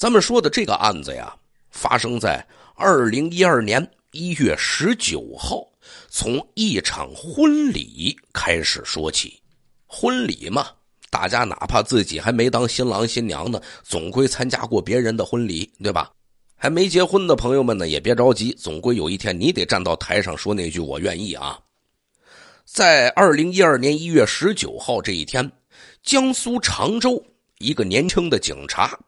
咱们说的这个案子呀，发生在二零一二年一月十九号，从一场婚礼开始说起。婚礼嘛，大家哪怕自己还没当新郎新娘呢，总归参加过别人的婚礼，对吧？还没结婚的朋友们呢，也别着急，总归有一天你得站到台上说那句“我愿意”啊。在二零一二年一月十九号这一天，江苏常州一个年轻的警察。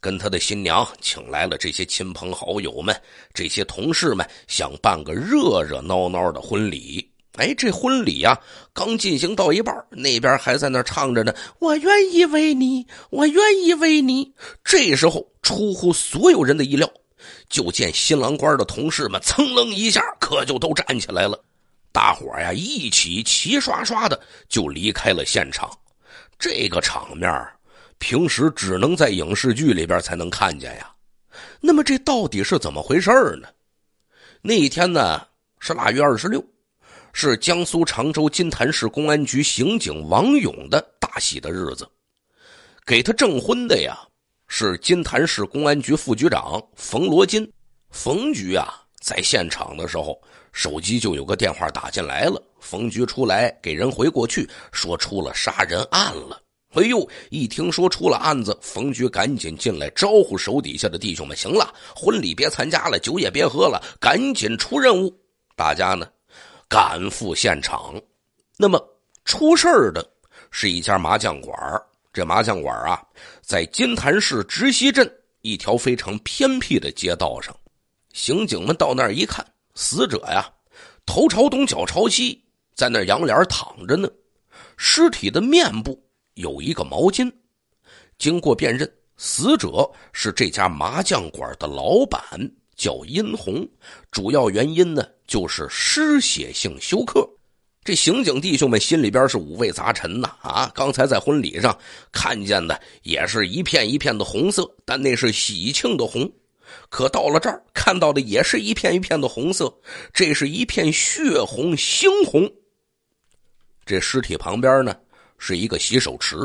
跟他的新娘请来了这些亲朋好友们，这些同事们想办个热热闹闹的婚礼。哎，这婚礼呀，刚进行到一半，那边还在那唱着呢：“我愿意为你，我愿意为你。”这时候，出乎所有人的意料，就见新郎官的同事们噌楞一下，可就都站起来了，大伙呀，一起齐刷刷的就离开了现场。这个场面。平时只能在影视剧里边才能看见呀，那么这到底是怎么回事呢？那一天呢是腊月二十六，是江苏常州金坛市公安局刑警王勇的大喜的日子，给他证婚的呀是金坛市公安局副局长冯罗金。冯局啊，在现场的时候，手机就有个电话打进来了。冯局出来给人回过去，说出了杀人案了。哎呦！一听说出了案子，冯局赶紧进来招呼手底下的弟兄们：“行了，婚礼别参加了，酒也别喝了，赶紧出任务！”大家呢，赶赴现场。那么出事儿的是一家麻将馆这麻将馆啊，在金坛市直溪镇一条非常偏僻的街道上。刑警们到那儿一看，死者呀，头朝东，脚朝西，在那儿仰脸躺着呢，尸体的面部。有一个毛巾，经过辨认，死者是这家麻将馆的老板，叫殷红。主要原因呢，就是失血性休克。这刑警弟兄们心里边是五味杂陈呐啊！刚才在婚礼上看见的也是一片一片的红色，但那是喜庆的红；可到了这儿看到的也是一片一片的红色，这是一片血红、猩红。这尸体旁边呢？是一个洗手池，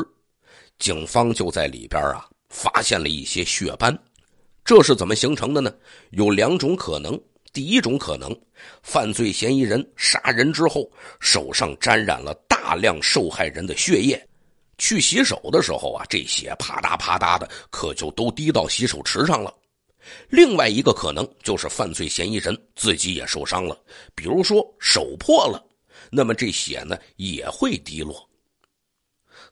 警方就在里边啊发现了一些血斑，这是怎么形成的呢？有两种可能。第一种可能，犯罪嫌疑人杀人之后手上沾染了大量受害人的血液，去洗手的时候啊，这血啪嗒啪嗒的，可就都滴到洗手池上了。另外一个可能就是犯罪嫌疑人自己也受伤了，比如说手破了，那么这血呢也会滴落。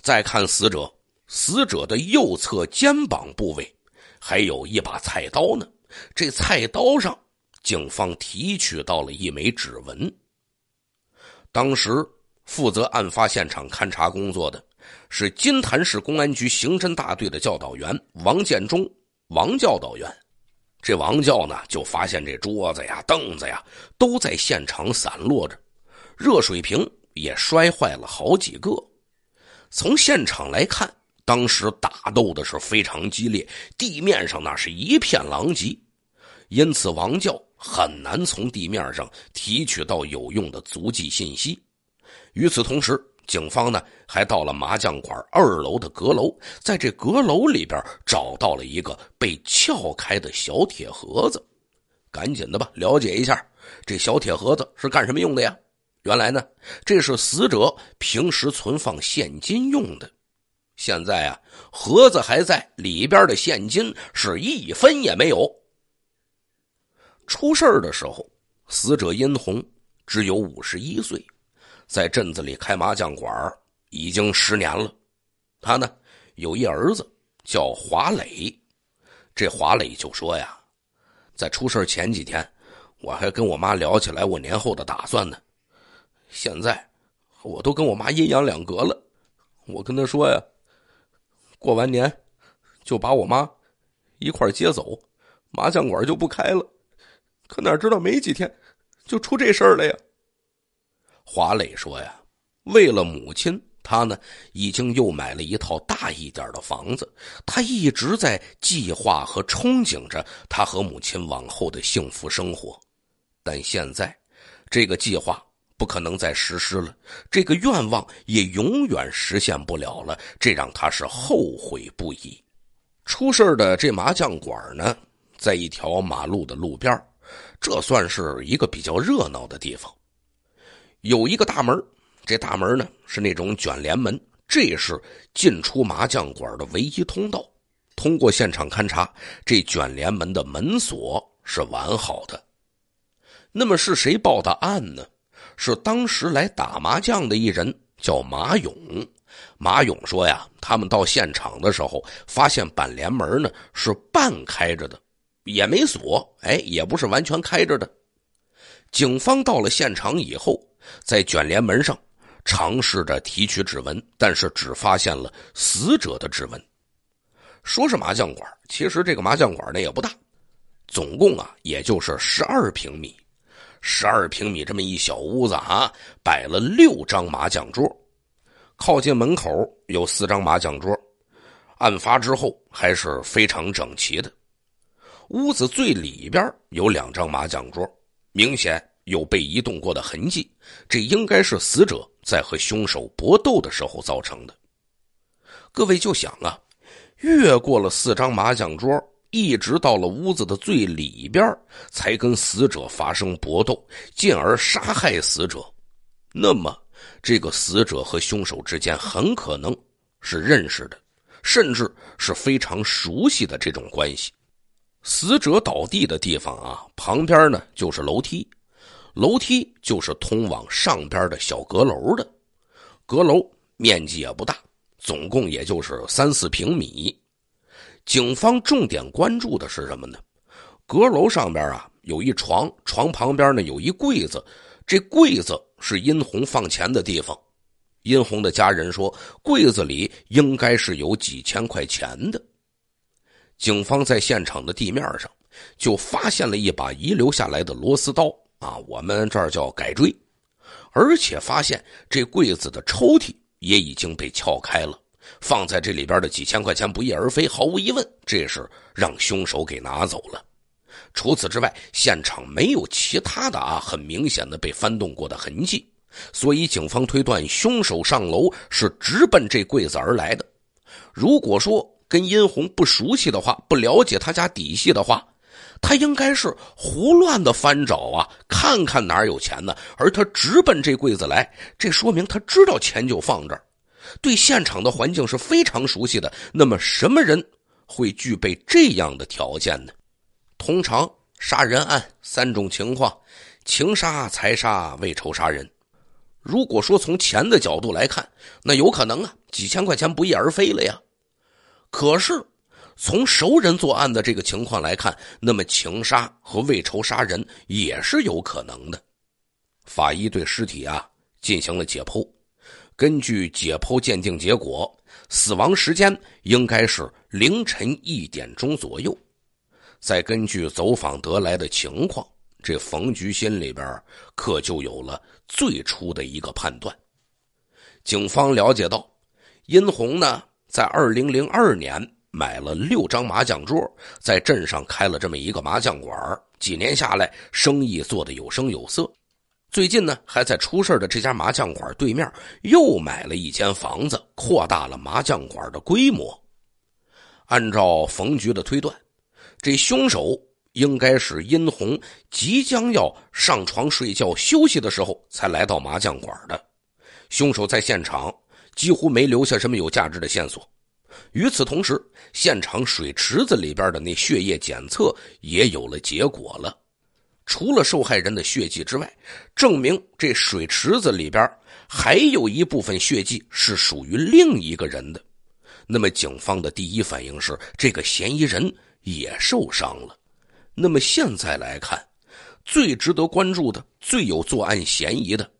再看死者，死者的右侧肩膀部位，还有一把菜刀呢。这菜刀上，警方提取到了一枚指纹。当时负责案发现场勘查工作的，是金坛市公安局刑侦大队的教导员王建忠，王教导员。这王教呢，就发现这桌子呀、凳子呀，都在现场散落着，热水瓶也摔坏了好几个。从现场来看，当时打斗的是非常激烈，地面上那是一片狼藉，因此王教很难从地面上提取到有用的足迹信息。与此同时，警方呢还到了麻将馆二楼的阁楼，在这阁楼里边找到了一个被撬开的小铁盒子。赶紧的吧，了解一下这小铁盒子是干什么用的呀？原来呢，这是死者平时存放现金用的。现在啊，盒子还在，里边的现金是一分也没有。出事的时候，死者殷红只有五十一岁，在镇子里开麻将馆已经十年了。他呢有一儿子叫华磊，这华磊就说呀，在出事前几天，我还跟我妈聊起来我年后的打算呢。现在，我都跟我妈阴阳两隔了。我跟她说呀，过完年就把我妈一块接走，麻将馆就不开了。可哪知道没几天，就出这事儿了呀。华磊说呀，为了母亲，他呢已经又买了一套大一点的房子。他一直在计划和憧憬着他和母亲往后的幸福生活，但现在这个计划。不可能再实施了，这个愿望也永远实现不了了，这让他是后悔不已。出事的这麻将馆呢，在一条马路的路边这算是一个比较热闹的地方。有一个大门，这大门呢是那种卷帘门，这是进出麻将馆的唯一通道。通过现场勘查，这卷帘门的门锁是完好的。那么是谁报的案呢？是当时来打麻将的一人，叫马勇。马勇说呀，他们到现场的时候，发现板帘门呢是半开着的，也没锁，哎，也不是完全开着的。警方到了现场以后，在卷帘门上尝试着提取指纹，但是只发现了死者的指纹。说是麻将馆，其实这个麻将馆呢也不大，总共啊也就是十二平米。十二平米这么一小屋子啊，摆了六张麻将桌。靠近门口有四张麻将桌，案发之后还是非常整齐的。屋子最里边有两张麻将桌，明显有被移动过的痕迹，这应该是死者在和凶手搏斗的时候造成的。各位就想啊，越过了四张麻将桌。一直到了屋子的最里边，才跟死者发生搏斗，进而杀害死者。那么，这个死者和凶手之间很可能是认识的，甚至是非常熟悉的这种关系。死者倒地的地方啊，旁边呢就是楼梯，楼梯就是通往上边的小阁楼的。阁楼面积也不大，总共也就是三四平米。警方重点关注的是什么呢？阁楼上边啊，有一床，床旁边呢有一柜子，这柜子是殷红放钱的地方。殷红的家人说，柜子里应该是有几千块钱的。警方在现场的地面上就发现了一把遗留下来的螺丝刀啊，我们这儿叫改锥，而且发现这柜子的抽屉也已经被撬开了。放在这里边的几千块钱不翼而飞，毫无疑问，这是让凶手给拿走了。除此之外，现场没有其他的啊，很明显的被翻动过的痕迹。所以，警方推断，凶手上楼是直奔这柜子而来的。如果说跟殷红不熟悉的话，不了解他家底细的话，他应该是胡乱的翻找啊，看看哪有钱呢。而他直奔这柜子来，这说明他知道钱就放这儿。对现场的环境是非常熟悉的。那么，什么人会具备这样的条件呢？通常杀人案三种情况：情杀、财杀、为仇杀人。如果说从钱的角度来看，那有可能啊，几千块钱不翼而飞了呀。可是，从熟人作案的这个情况来看，那么情杀和为仇杀人也是有可能的。法医对尸体啊进行了解剖。根据解剖鉴定结果，死亡时间应该是凌晨一点钟左右。再根据走访得来的情况，这冯局心里边可就有了最初的一个判断。警方了解到，殷红呢在二零零二年买了六张麻将桌，在镇上开了这么一个麻将馆，几年下来，生意做得有声有色。最近呢，还在出事的这家麻将馆对面又买了一间房子，扩大了麻将馆的规模。按照冯局的推断，这凶手应该是殷红即将要上床睡觉休息的时候才来到麻将馆的。凶手在现场几乎没留下什么有价值的线索。与此同时，现场水池子里边的那血液检测也有了结果了。除了受害人的血迹之外，证明这水池子里边还有一部分血迹是属于另一个人的。那么，警方的第一反应是这个嫌疑人也受伤了。那么现在来看，最值得关注的、最有作案嫌疑的，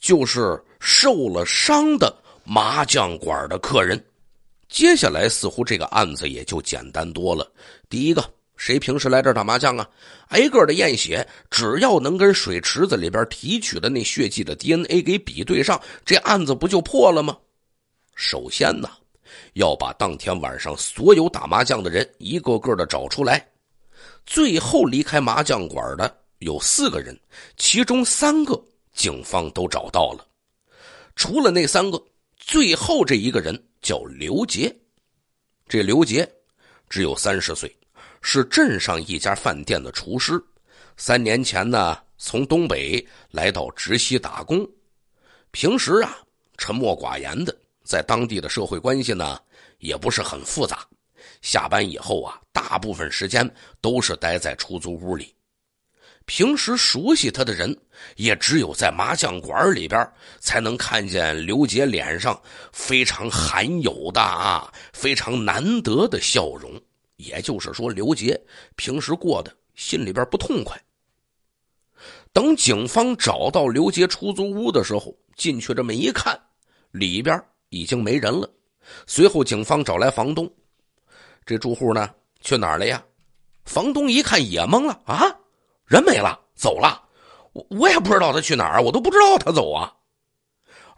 就是受了伤的麻将馆的客人。接下来，似乎这个案子也就简单多了。第一个。谁平时来这儿打麻将啊？挨个的验血，只要能跟水池子里边提取的那血迹的 DNA 给比对上，这案子不就破了吗？首先呢，要把当天晚上所有打麻将的人一个个的找出来。最后离开麻将馆的有四个人，其中三个警方都找到了，除了那三个，最后这一个人叫刘杰。这刘杰只有三十岁。是镇上一家饭店的厨师，三年前呢，从东北来到直西打工。平时啊，沉默寡言的，在当地的社会关系呢，也不是很复杂。下班以后啊，大部分时间都是待在出租屋里。平时熟悉他的人，也只有在麻将馆里边才能看见刘杰脸上非常罕有的啊，非常难得的笑容。也就是说，刘杰平时过得心里边不痛快。等警方找到刘杰出租屋的时候，进去这么一看，里边已经没人了。随后，警方找来房东，这住户呢去哪了呀？房东一看也懵了啊，人没了，走了，我我也不知道他去哪儿，我都不知道他走啊。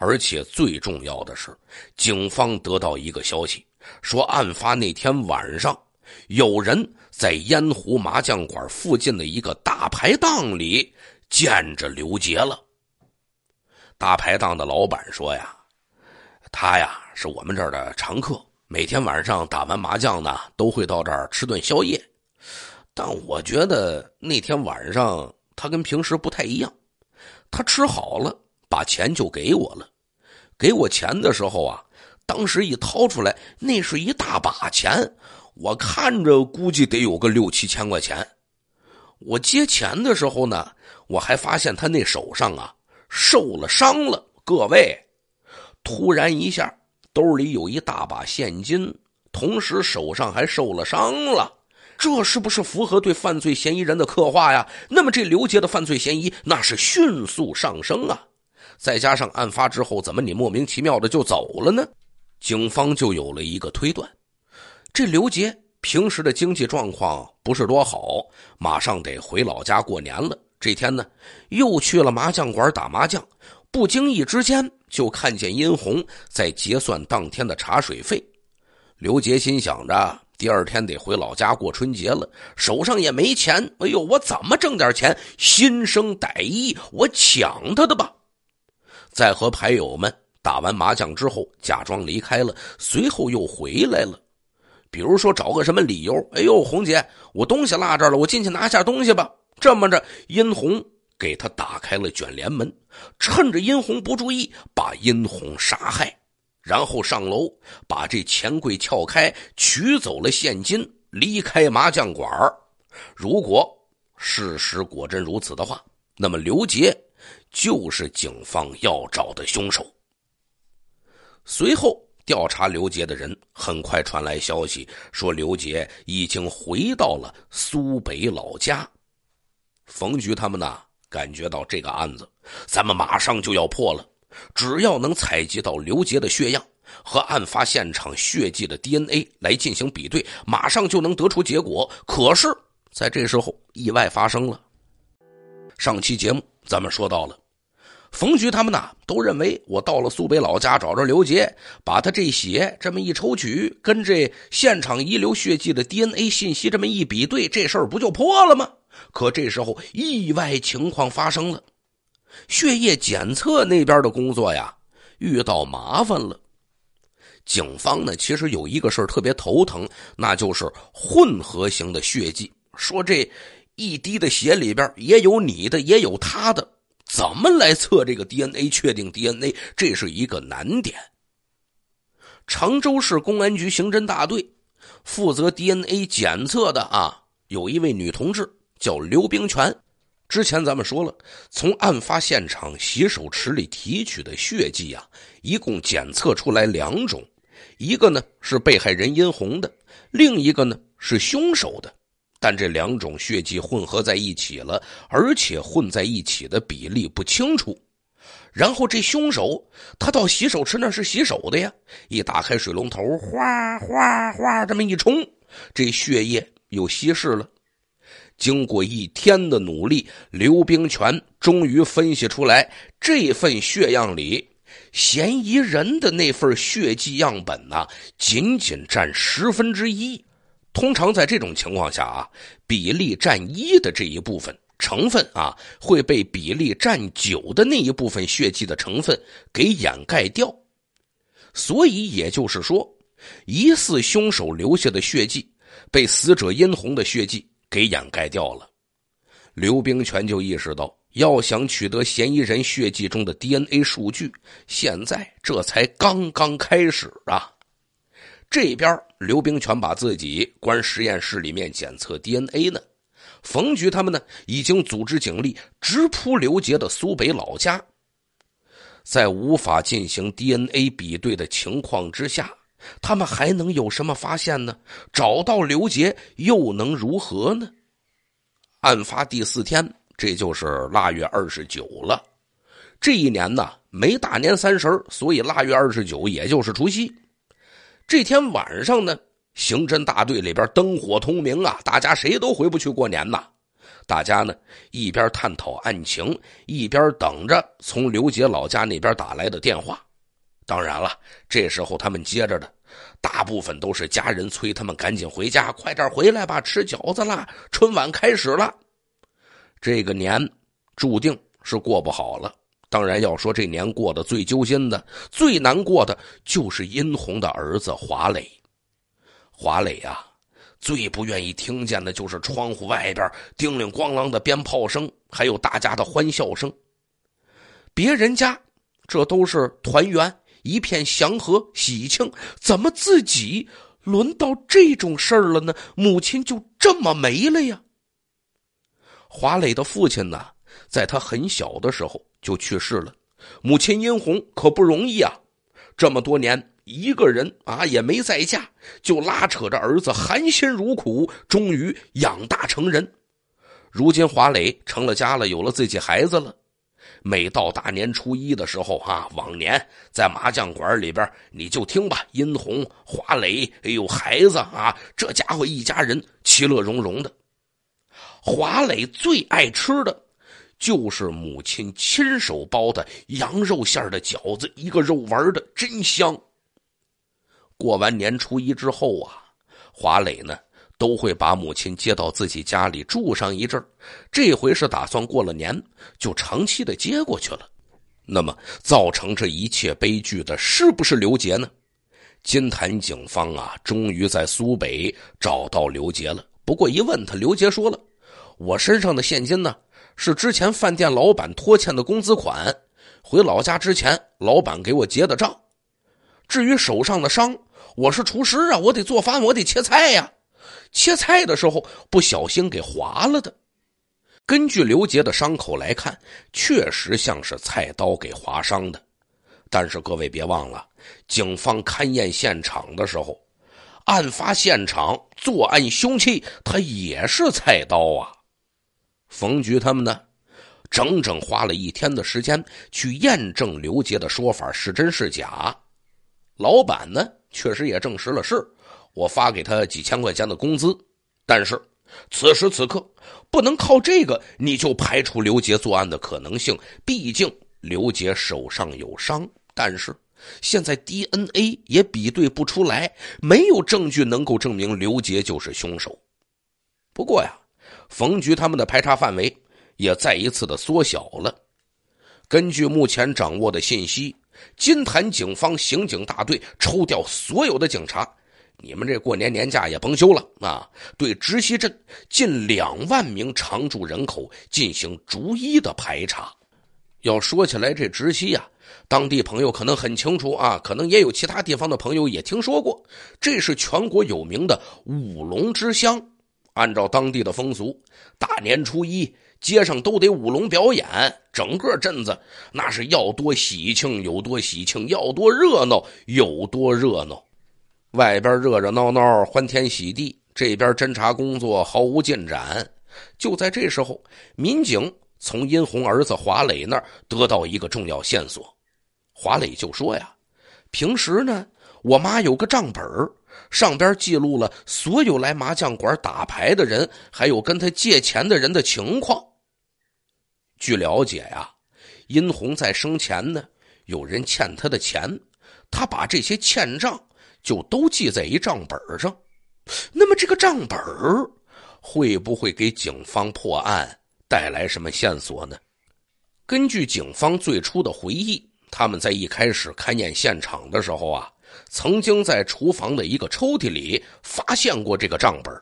而且最重要的是，警方得到一个消息，说案发那天晚上。有人在烟湖麻将馆附近的一个大排档里见着刘杰了。大排档的老板说：“呀，他呀是我们这儿的常客，每天晚上打完麻将呢，都会到这儿吃顿宵夜。但我觉得那天晚上他跟平时不太一样，他吃好了，把钱就给我了。给我钱的时候啊，当时一掏出来，那是一大把钱。”我看着估计得有个六七千块钱，我接钱的时候呢，我还发现他那手上啊受了伤了。各位，突然一下，兜里有一大把现金，同时手上还受了伤了，这是不是符合对犯罪嫌疑人的刻画呀？那么这刘杰的犯罪嫌疑那是迅速上升啊！再加上案发之后，怎么你莫名其妙的就走了呢？警方就有了一个推断。这刘杰平时的经济状况不是多好，马上得回老家过年了。这天呢，又去了麻将馆打麻将，不经意之间就看见殷红在结算当天的茶水费。刘杰心想着，第二天得回老家过春节了，手上也没钱。哎呦，我怎么挣点钱？心生歹意，我抢他的吧。在和牌友们打完麻将之后，假装离开了，随后又回来了。比如说，找个什么理由？哎呦，红姐，我东西落这儿了，我进去拿下东西吧。这么着，殷红给他打开了卷帘门，趁着殷红不注意，把殷红杀害，然后上楼把这钱柜撬开，取走了现金，离开麻将馆如果事实果真如此的话，那么刘杰就是警方要找的凶手。随后。调查刘杰的人很快传来消息，说刘杰已经回到了苏北老家。冯局他们呢，感觉到这个案子，咱们马上就要破了。只要能采集到刘杰的血样和案发现场血迹的 DNA 来进行比对，马上就能得出结果。可是，在这时候，意外发生了。上期节目咱们说到了。冯局他们呢，都认为我到了苏北老家找着刘杰，把他这血这么一抽取，跟这现场遗留血迹的 DNA 信息这么一比对，这事儿不就破了吗？可这时候意外情况发生了，血液检测那边的工作呀遇到麻烦了。警方呢，其实有一个事特别头疼，那就是混合型的血迹，说这一滴的血里边也有你的，也有他的。怎么来测这个 DNA？确定 DNA，这是一个难点。常州市公安局刑侦大队负责 DNA 检测的啊，有一位女同志叫刘冰泉。之前咱们说了，从案发现场洗手池里提取的血迹啊，一共检测出来两种，一个呢是被害人殷红的，另一个呢是凶手的。但这两种血迹混合在一起了，而且混在一起的比例不清楚。然后这凶手他到洗手池那是洗手的呀，一打开水龙头，哗哗哗这么一冲，这血液又稀释了。经过一天的努力，刘冰泉终于分析出来，这份血样里，嫌疑人的那份血迹样本呢，仅仅占十分之一。通常在这种情况下啊，比例占一的这一部分成分啊，会被比例占九的那一部分血迹的成分给掩盖掉。所以也就是说，疑似凶手留下的血迹被死者殷红的血迹给掩盖掉了。刘冰泉就意识到，要想取得嫌疑人血迹中的 DNA 数据，现在这才刚刚开始啊。这边。刘冰泉把自己关实验室里面检测 DNA 呢，冯局他们呢已经组织警力直扑刘杰的苏北老家。在无法进行 DNA 比对的情况之下，他们还能有什么发现呢？找到刘杰又能如何呢？案发第四天，这就是腊月二十九了。这一年呢没大年三十，所以腊月二十九也就是除夕。这天晚上呢，刑侦大队里边灯火通明啊，大家谁都回不去过年呐。大家呢一边探讨案情，一边等着从刘杰老家那边打来的电话。当然了，这时候他们接着的，大部分都是家人催他们赶紧回家，快点回来吧，吃饺子啦，春晚开始了。这个年注定是过不好了。当然，要说这年过得最揪心的、最难过的，就是殷红的儿子华磊。华磊啊，最不愿意听见的就是窗户外边叮铃咣啷的鞭炮声，还有大家的欢笑声。别人家这都是团圆，一片祥和喜庆，怎么自己轮到这种事儿了呢？母亲就这么没了呀。华磊的父亲呢，在他很小的时候。就去世了，母亲殷红可不容易啊！这么多年，一个人啊也没再嫁，就拉扯着儿子含辛茹苦，终于养大成人。如今华磊成了家了，有了自己孩子了。每到大年初一的时候啊，往年在麻将馆里边，你就听吧，殷红、华磊，哎呦，孩子啊，这家伙一家人其乐融融的。华磊最爱吃的。就是母亲亲手包的羊肉馅的饺子，一个肉丸的，真香。过完年初一之后啊，华磊呢都会把母亲接到自己家里住上一阵儿。这回是打算过了年就长期的接过去了。那么，造成这一切悲剧的是不是刘杰呢？金坛警方啊，终于在苏北找到刘杰了。不过一问他，刘杰说了：“我身上的现金呢？”是之前饭店老板拖欠的工资款，回老家之前老板给我结的账。至于手上的伤，我是厨师啊，我得做饭，我得切菜呀。切菜的时候不小心给划了的。根据刘杰的伤口来看，确实像是菜刀给划伤的。但是各位别忘了，警方勘验现场的时候，案发现场作案凶器它也是菜刀啊。冯局他们呢，整整花了一天的时间去验证刘杰的说法是真是假。老板呢，确实也证实了，是我发给他几千块钱的工资。但是，此时此刻不能靠这个你就排除刘杰作案的可能性。毕竟刘杰手上有伤，但是现在 DNA 也比对不出来，没有证据能够证明刘杰就是凶手。不过呀。冯局他们的排查范围也再一次的缩小了。根据目前掌握的信息，金坛警方刑警大队抽调所有的警察，你们这过年年假也甭休了啊！对直溪镇近两万名常住人口进行逐一的排查。要说起来，这直溪呀，当地朋友可能很清楚啊，可能也有其他地方的朋友也听说过，这是全国有名的五龙之乡。按照当地的风俗，大年初一街上都得舞龙表演，整个镇子那是要多喜庆有多喜庆，要多热闹有多热闹。外边热热闹闹，欢天喜地；这边侦查工作毫无进展。就在这时候，民警从殷红儿子华磊那儿得到一个重要线索。华磊就说呀：“平时呢，我妈有个账本儿。”上边记录了所有来麻将馆打牌的人，还有跟他借钱的人的情况。据了解呀，殷红在生前呢，有人欠他的钱，他把这些欠账就都记在一账本上。那么这个账本会不会给警方破案带来什么线索呢？根据警方最初的回忆，他们在一开始勘验现场的时候啊。曾经在厨房的一个抽屉里发现过这个账本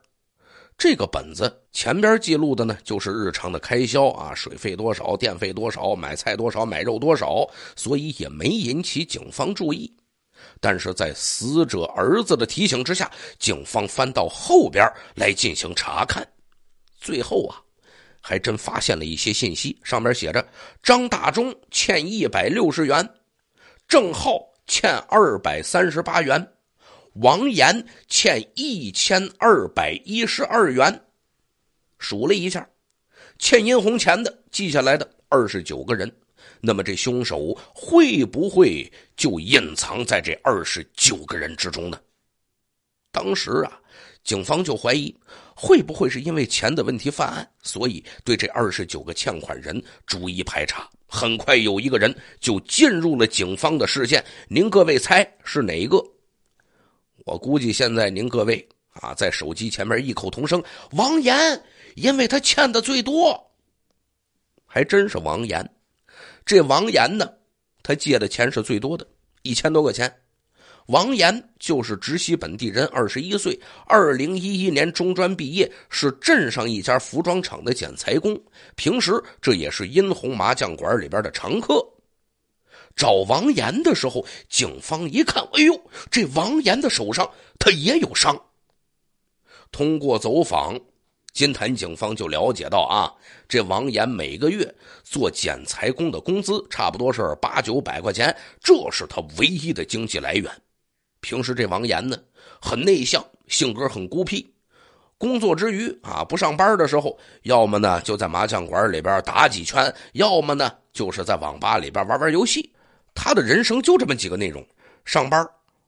这个本子前边记录的呢就是日常的开销啊，水费多少，电费多少，买菜多少，买肉多少，所以也没引起警方注意。但是在死者儿子的提醒之下，警方翻到后边来进行查看，最后啊，还真发现了一些信息，上面写着张大忠欠一百六十元，郑浩。欠二百三十八元，王岩欠一千二百一十二元，数了一下，欠殷红钱的记下来的二十九个人，那么这凶手会不会就隐藏在这二十九个人之中呢？当时啊，警方就怀疑。会不会是因为钱的问题犯案，所以对这二十九个欠款人逐一排查？很快有一个人就进入了警方的视线。您各位猜是哪一个？我估计现在您各位啊，在手机前面异口同声：王岩，因为他欠的最多。还真是王岩。这王岩呢，他借的钱是最多的，一千多块钱。王岩就是直系本地人，二十一岁，二零一一年中专毕业，是镇上一家服装厂的剪裁工。平时这也是殷红麻将馆里边的常客。找王岩的时候，警方一看，哎呦，这王岩的手上他也有伤。通过走访，金坛警方就了解到啊，这王岩每个月做剪裁工的工资差不多是八九百块钱，这是他唯一的经济来源。平时这王岩呢，很内向，性格很孤僻。工作之余啊，不上班的时候，要么呢就在麻将馆里边打几圈，要么呢就是在网吧里边玩玩游戏。他的人生就这么几个内容：上班、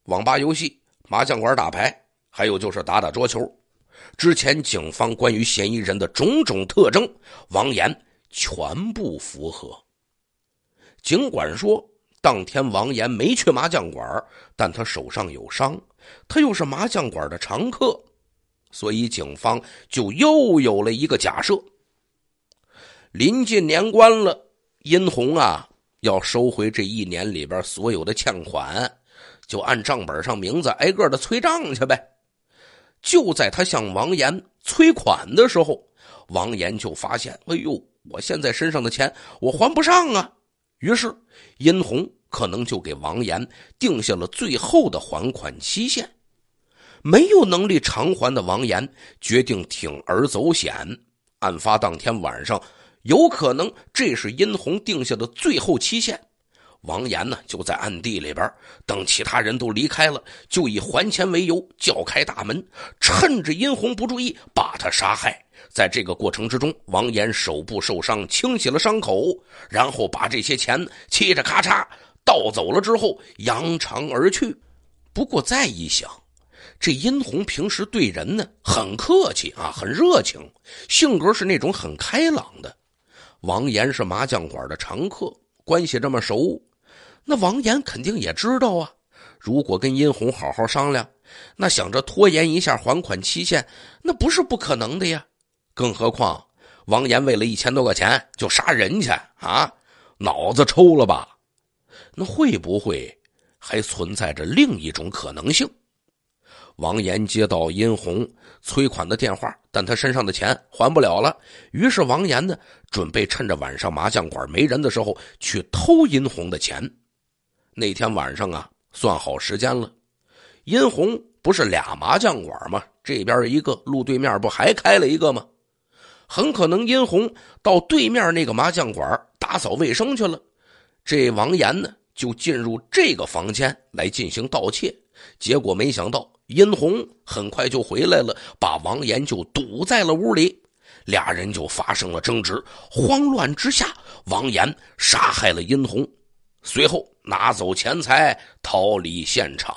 网吧游戏、麻将馆打牌，还有就是打打桌球。之前警方关于嫌疑人的种种特征，王岩全部符合。尽管说。当天王岩没去麻将馆，但他手上有伤，他又是麻将馆的常客，所以警方就又有了一个假设：临近年关了，殷红啊要收回这一年里边所有的欠款，就按账本上名字挨个的催账去呗。就在他向王岩催款的时候，王岩就发现：“哎呦，我现在身上的钱我还不上啊！”于是，殷红可能就给王岩定下了最后的还款期限。没有能力偿还的王岩决定铤而走险。案发当天晚上，有可能这是殷红定下的最后期限。王岩呢，就在暗地里边等，其他人都离开了，就以还钱为由叫开大门，趁着殷红不注意，把他杀害。在这个过程之中，王岩手部受伤，清洗了伤口，然后把这些钱嘁着咔嚓盗走了之后，扬长而去。不过再一想，这殷红平时对人呢很客气啊，很热情，性格是那种很开朗的。王岩是麻将馆的常客，关系这么熟，那王岩肯定也知道啊。如果跟殷红好好商量，那想着拖延一下还款期限，那不是不可能的呀。更何况，王岩为了一千多块钱就杀人去啊？脑子抽了吧？那会不会还存在着另一种可能性？王岩接到殷红催款的电话，但他身上的钱还不了了。于是王岩呢，准备趁着晚上麻将馆没人的时候去偷殷红的钱。那天晚上啊，算好时间了。殷红不是俩麻将馆吗？这边一个，路对面不还开了一个吗？很可能殷红到对面那个麻将馆打扫卫生去了，这王岩呢就进入这个房间来进行盗窃，结果没想到殷红很快就回来了，把王岩就堵在了屋里，俩人就发生了争执，慌乱之下，王岩杀害了殷红，随后拿走钱财逃离现场，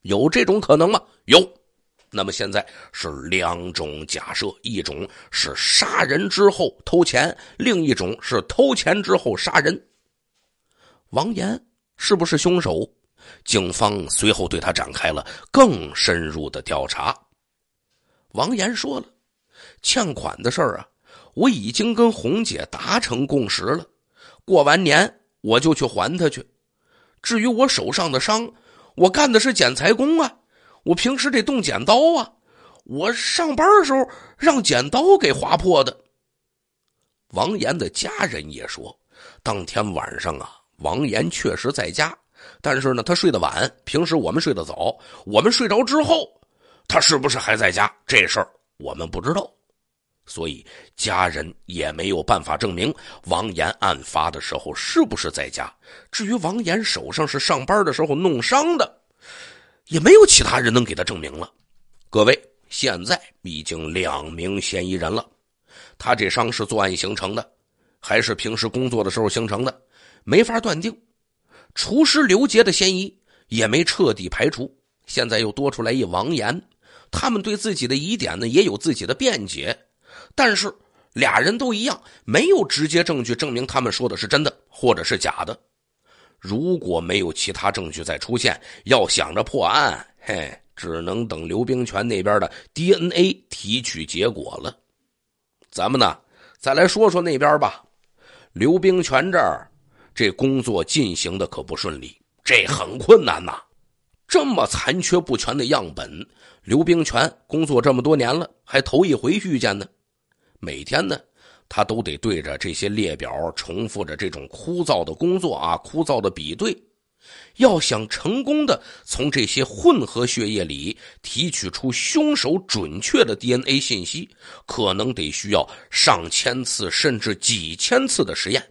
有这种可能吗？有。那么现在是两种假设：一种是杀人之后偷钱，另一种是偷钱之后杀人。王岩是不是凶手？警方随后对他展开了更深入的调查。王岩说了：“欠款的事儿啊，我已经跟红姐达成共识了，过完年我就去还他去。至于我手上的伤，我干的是剪裁工啊。”我平时得动剪刀啊，我上班的时候让剪刀给划破的。王岩的家人也说，当天晚上啊，王岩确实在家，但是呢，他睡得晚，平时我们睡得早，我们睡着之后，他是不是还在家，这事儿我们不知道，所以家人也没有办法证明王岩案发的时候是不是在家。至于王岩手上是上班的时候弄伤的。也没有其他人能给他证明了。各位，现在已经两名嫌疑人了。他这伤是作案形成的，还是平时工作的时候形成的，没法断定。厨师刘杰的嫌疑也没彻底排除，现在又多出来一王岩。他们对自己的疑点呢，也有自己的辩解，但是俩人都一样，没有直接证据证明他们说的是真的，或者是假的。如果没有其他证据再出现，要想着破案，嘿，只能等刘冰泉那边的 DNA 提取结果了。咱们呢，再来说说那边吧。刘冰泉这儿，这工作进行的可不顺利，这很困难呐。这么残缺不全的样本，刘冰泉工作这么多年了，还头一回遇见呢。每天呢。他都得对着这些列表重复着这种枯燥的工作啊，枯燥的比对。要想成功的从这些混合血液里提取出凶手准确的 DNA 信息，可能得需要上千次甚至几千次的实验。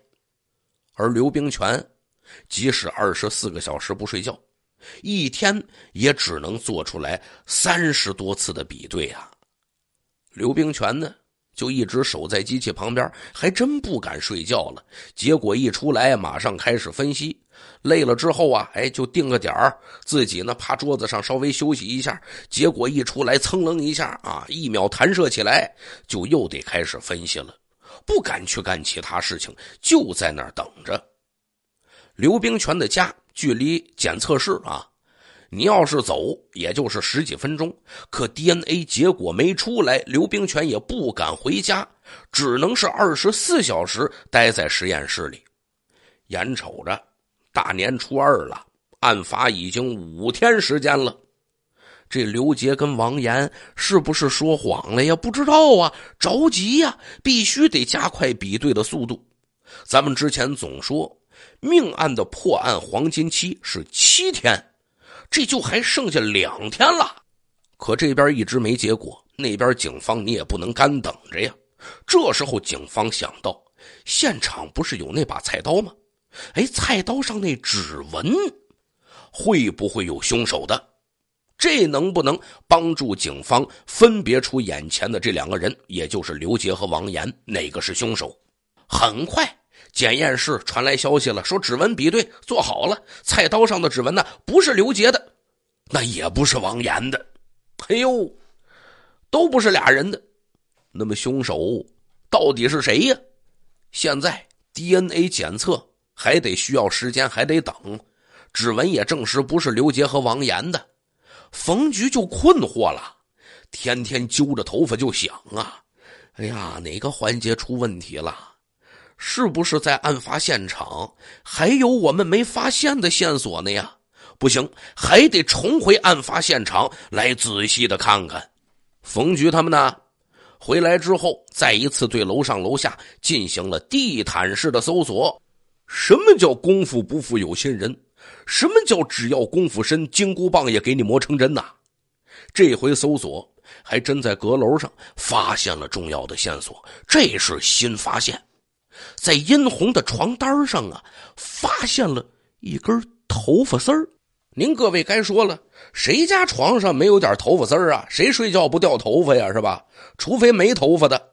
而刘冰泉，即使二十四个小时不睡觉，一天也只能做出来三十多次的比对啊。刘冰泉呢？就一直守在机器旁边，还真不敢睡觉了。结果一出来，马上开始分析。累了之后啊，哎，就定个点儿，自己呢趴桌子上稍微休息一下。结果一出来，蹭楞一下啊，一秒弹射起来，就又得开始分析了。不敢去干其他事情，就在那儿等着。刘冰泉的家距离检测室啊。你要是走，也就是十几分钟。可 DNA 结果没出来，刘冰泉也不敢回家，只能是二十四小时待在实验室里。眼瞅着大年初二了，案发已经五天时间了。这刘杰跟王岩是不是说谎了呀？不知道啊，着急呀，必须得加快比对的速度。咱们之前总说，命案的破案黄金期是七天。这就还剩下两天了，可这边一直没结果，那边警方你也不能干等着呀。这时候警方想到，现场不是有那把菜刀吗？哎，菜刀上那指纹会不会有凶手的？这能不能帮助警方分别出眼前的这两个人，也就是刘杰和王岩哪个是凶手？很快。检验室传来消息了，说指纹比对做好了，菜刀上的指纹呢，不是刘杰的，那也不是王岩的，哎呦，都不是俩人的，那么凶手到底是谁呀？现在 DNA 检测还得需要时间，还得等，指纹也证实不是刘杰和王岩的，冯局就困惑了，天天揪着头发就想啊，哎呀，哪个环节出问题了？是不是在案发现场还有我们没发现的线索呢呀？不行，还得重回案发现场来仔细的看看。冯局他们呢，回来之后再一次对楼上楼下进行了地毯式的搜索。什么叫功夫不负有心人？什么叫只要功夫深，金箍棒也给你磨成针呐？这回搜索还真在阁楼上发现了重要的线索，这是新发现。在殷红的床单上啊，发现了一根头发丝儿。您各位该说了，谁家床上没有点头发丝儿啊？谁睡觉不掉头发呀？是吧？除非没头发的。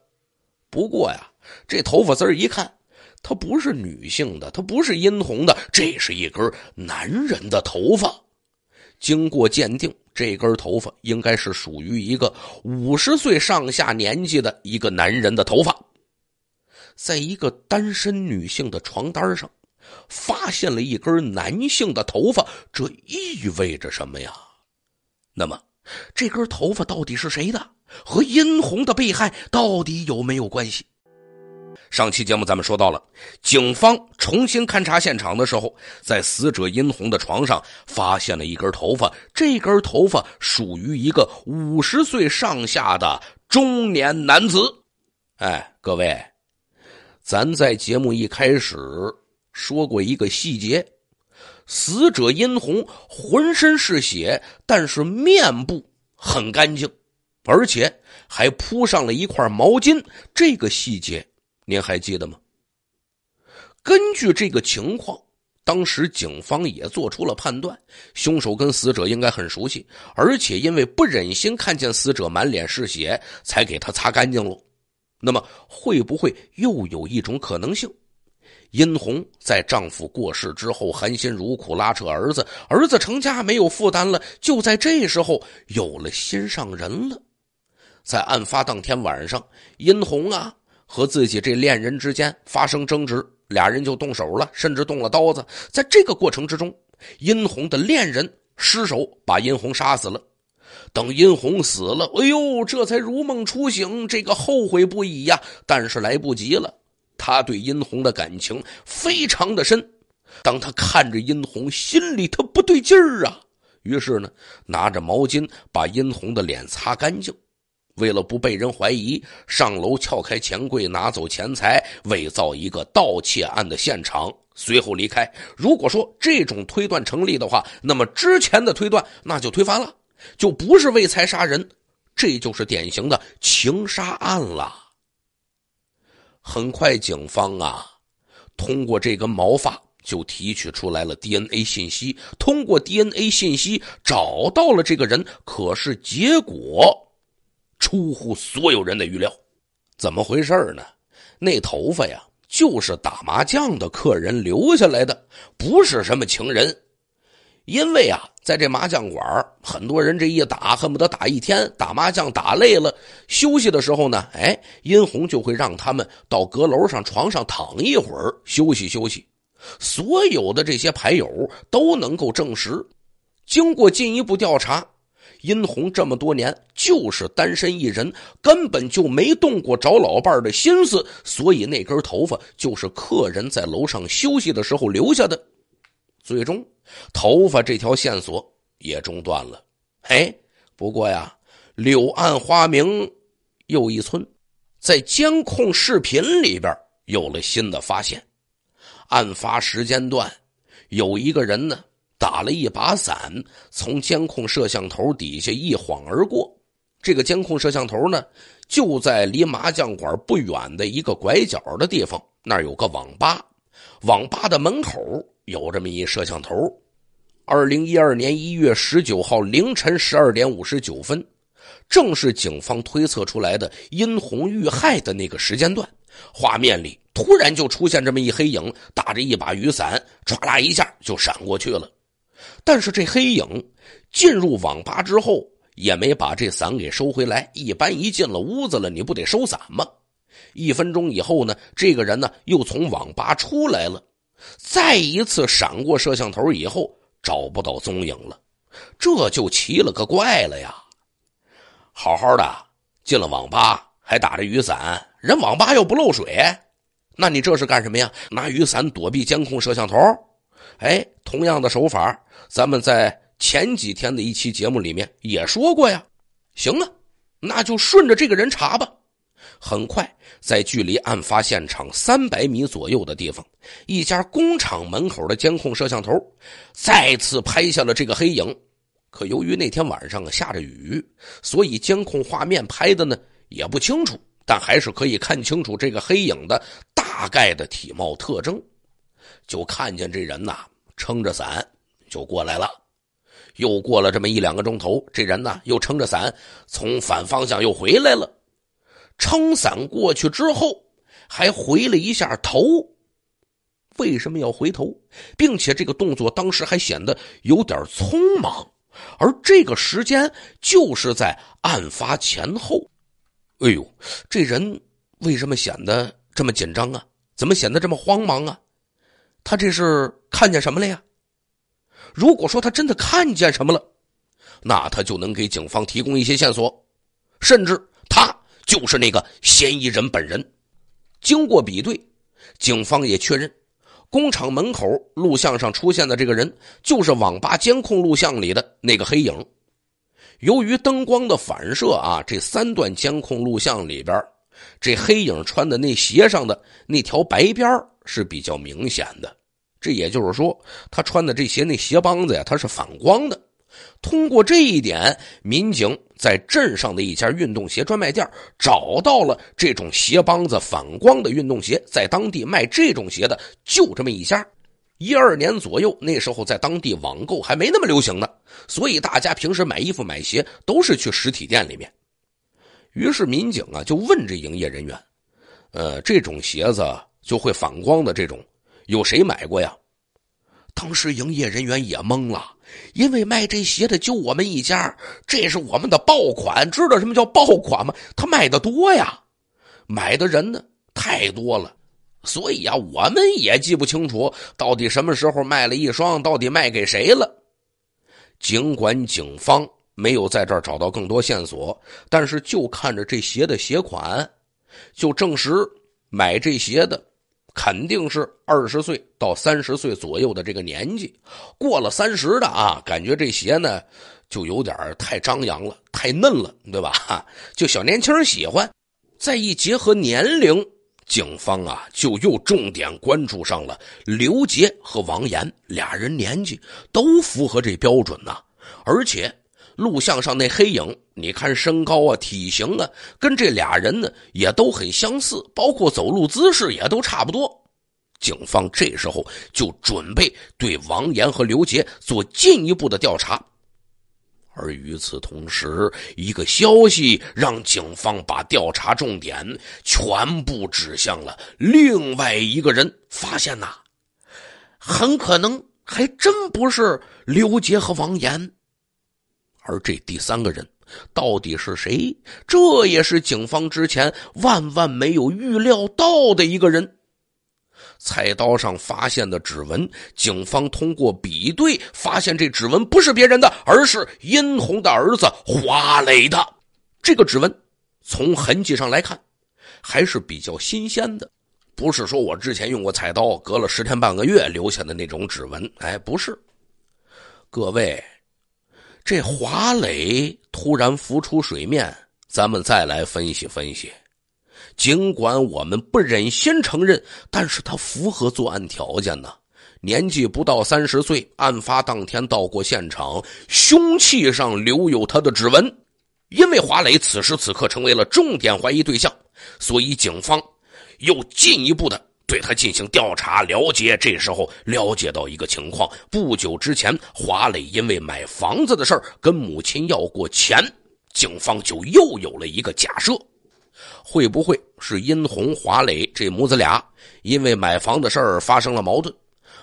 不过呀，这头发丝儿一看，它不是女性的，它不是殷红的，这是一根男人的头发。经过鉴定，这根头发应该是属于一个五十岁上下年纪的一个男人的头发。在一个单身女性的床单上，发现了一根男性的头发，这意味着什么呀？那么，这根头发到底是谁的？和殷红的被害到底有没有关系？上期节目咱们说到了，警方重新勘察现场的时候，在死者殷红的床上发现了一根头发，这根头发属于一个五十岁上下的中年男子。哎，各位。咱在节目一开始说过一个细节：死者殷红浑身是血，但是面部很干净，而且还铺上了一块毛巾。这个细节您还记得吗？根据这个情况，当时警方也做出了判断：凶手跟死者应该很熟悉，而且因为不忍心看见死者满脸是血，才给他擦干净了。那么会不会又有一种可能性？殷红在丈夫过世之后，含辛茹苦拉扯儿子，儿子成家没有负担了，就在这时候有了心上人了。在案发当天晚上，殷红啊和自己这恋人之间发生争执，俩人就动手了，甚至动了刀子。在这个过程之中，殷红的恋人失手把殷红杀死了。等殷红死了，哎呦，这才如梦初醒，这个后悔不已呀！但是来不及了，他对殷红的感情非常的深。当他看着殷红，心里他不对劲儿啊。于是呢，拿着毛巾把殷红的脸擦干净，为了不被人怀疑，上楼撬开钱柜，拿走钱财，伪造一个盗窃案的现场，随后离开。如果说这种推断成立的话，那么之前的推断那就推翻了。就不是为财杀人，这就是典型的情杀案了。很快，警方啊，通过这根毛发就提取出来了 DNA 信息，通过 DNA 信息找到了这个人。可是结果出乎所有人的预料，怎么回事呢？那头发呀，就是打麻将的客人留下来的，不是什么情人。因为啊，在这麻将馆很多人这一打恨不得打一天，打麻将打累了，休息的时候呢，哎，殷红就会让他们到阁楼上床上躺一会儿休息休息。所有的这些牌友都能够证实。经过进一步调查，殷红这么多年就是单身一人，根本就没动过找老伴的心思，所以那根头发就是客人在楼上休息的时候留下的。最终。头发这条线索也中断了。哎，不过呀，柳暗花明又一村，在监控视频里边有了新的发现。案发时间段，有一个人呢打了一把伞，从监控摄像头底下一晃而过。这个监控摄像头呢，就在离麻将馆不远的一个拐角的地方，那儿有个网吧，网吧的门口。有这么一摄像头，二零一二年一月十九号凌晨十二点五十九分，正是警方推测出来的殷红遇害的那个时间段。画面里突然就出现这么一黑影，打着一把雨伞，唰啦一下就闪过去了。但是这黑影进入网吧之后，也没把这伞给收回来。一般一进了屋子了，你不得收伞吗？一分钟以后呢，这个人呢又从网吧出来了。再一次闪过摄像头以后，找不到踪影了，这就奇了个怪了呀！好好的进了网吧，还打着雨伞，人网吧又不漏水，那你这是干什么呀？拿雨伞躲避监控摄像头？哎，同样的手法，咱们在前几天的一期节目里面也说过呀。行啊，那就顺着这个人查吧。很快，在距离案发现场三百米左右的地方，一家工厂门口的监控摄像头再次拍下了这个黑影。可由于那天晚上下着雨，所以监控画面拍的呢也不清楚，但还是可以看清楚这个黑影的大概的体貌特征。就看见这人呐，撑着伞就过来了。又过了这么一两个钟头，这人呢又撑着伞从反方向又回来了。撑伞过去之后，还回了一下头。为什么要回头？并且这个动作当时还显得有点匆忙。而这个时间就是在案发前后。哎呦，这人为什么显得这么紧张啊？怎么显得这么慌忙啊？他这是看见什么了呀？如果说他真的看见什么了，那他就能给警方提供一些线索，甚至他。就是那个嫌疑人本人。经过比对，警方也确认，工厂门口录像上出现的这个人，就是网吧监控录像里的那个黑影。由于灯光的反射啊，这三段监控录像里边，这黑影穿的那鞋上的那条白边是比较明显的。这也就是说，他穿的这鞋那鞋帮子呀，它是反光的。通过这一点，民警。在镇上的一家运动鞋专卖店找到了这种鞋帮子反光的运动鞋，在当地卖这种鞋的就这么一家，一二年左右，那时候在当地网购还没那么流行呢，所以大家平时买衣服买鞋都是去实体店里面。于是民警啊就问这营业人员：“呃，这种鞋子就会反光的这种，有谁买过呀？”当时营业人员也懵了，因为卖这鞋的就我们一家，这是我们的爆款，知道什么叫爆款吗？他卖的多呀，买的人呢太多了，所以啊，我们也记不清楚到底什么时候卖了一双，到底卖给谁了。尽管警方没有在这儿找到更多线索，但是就看着这鞋的鞋款，就证实买这鞋的。肯定是二十岁到三十岁左右的这个年纪，过了三十的啊，感觉这鞋呢就有点太张扬了，太嫩了，对吧？就小年轻人喜欢。再一结合年龄，警方啊就又重点关注上了刘杰和王岩俩人，年纪都符合这标准呢，而且。录像上那黑影，你看身高啊、体型啊，跟这俩人呢也都很相似，包括走路姿势也都差不多。警方这时候就准备对王岩和刘杰做进一步的调查，而与此同时，一个消息让警方把调查重点全部指向了另外一个人。发现呐，很可能还真不是刘杰和王岩。而这第三个人到底是谁？这也是警方之前万万没有预料到的一个人。菜刀上发现的指纹，警方通过比对发现，这指纹不是别人的，而是殷红的儿子华磊的。这个指纹从痕迹上来看还是比较新鲜的，不是说我之前用过菜刀隔了十天半个月留下的那种指纹。哎，不是，各位。这华磊突然浮出水面，咱们再来分析分析。尽管我们不忍心承认，但是他符合作案条件呢。年纪不到三十岁，案发当天到过现场，凶器上留有他的指纹。因为华磊此时此刻成为了重点怀疑对象，所以警方又进一步的。对他进行调查了解，这时候了解到一个情况：不久之前，华磊因为买房子的事儿跟母亲要过钱，警方就又有了一个假设，会不会是殷红、华磊这母子俩因为买房的事儿发生了矛盾，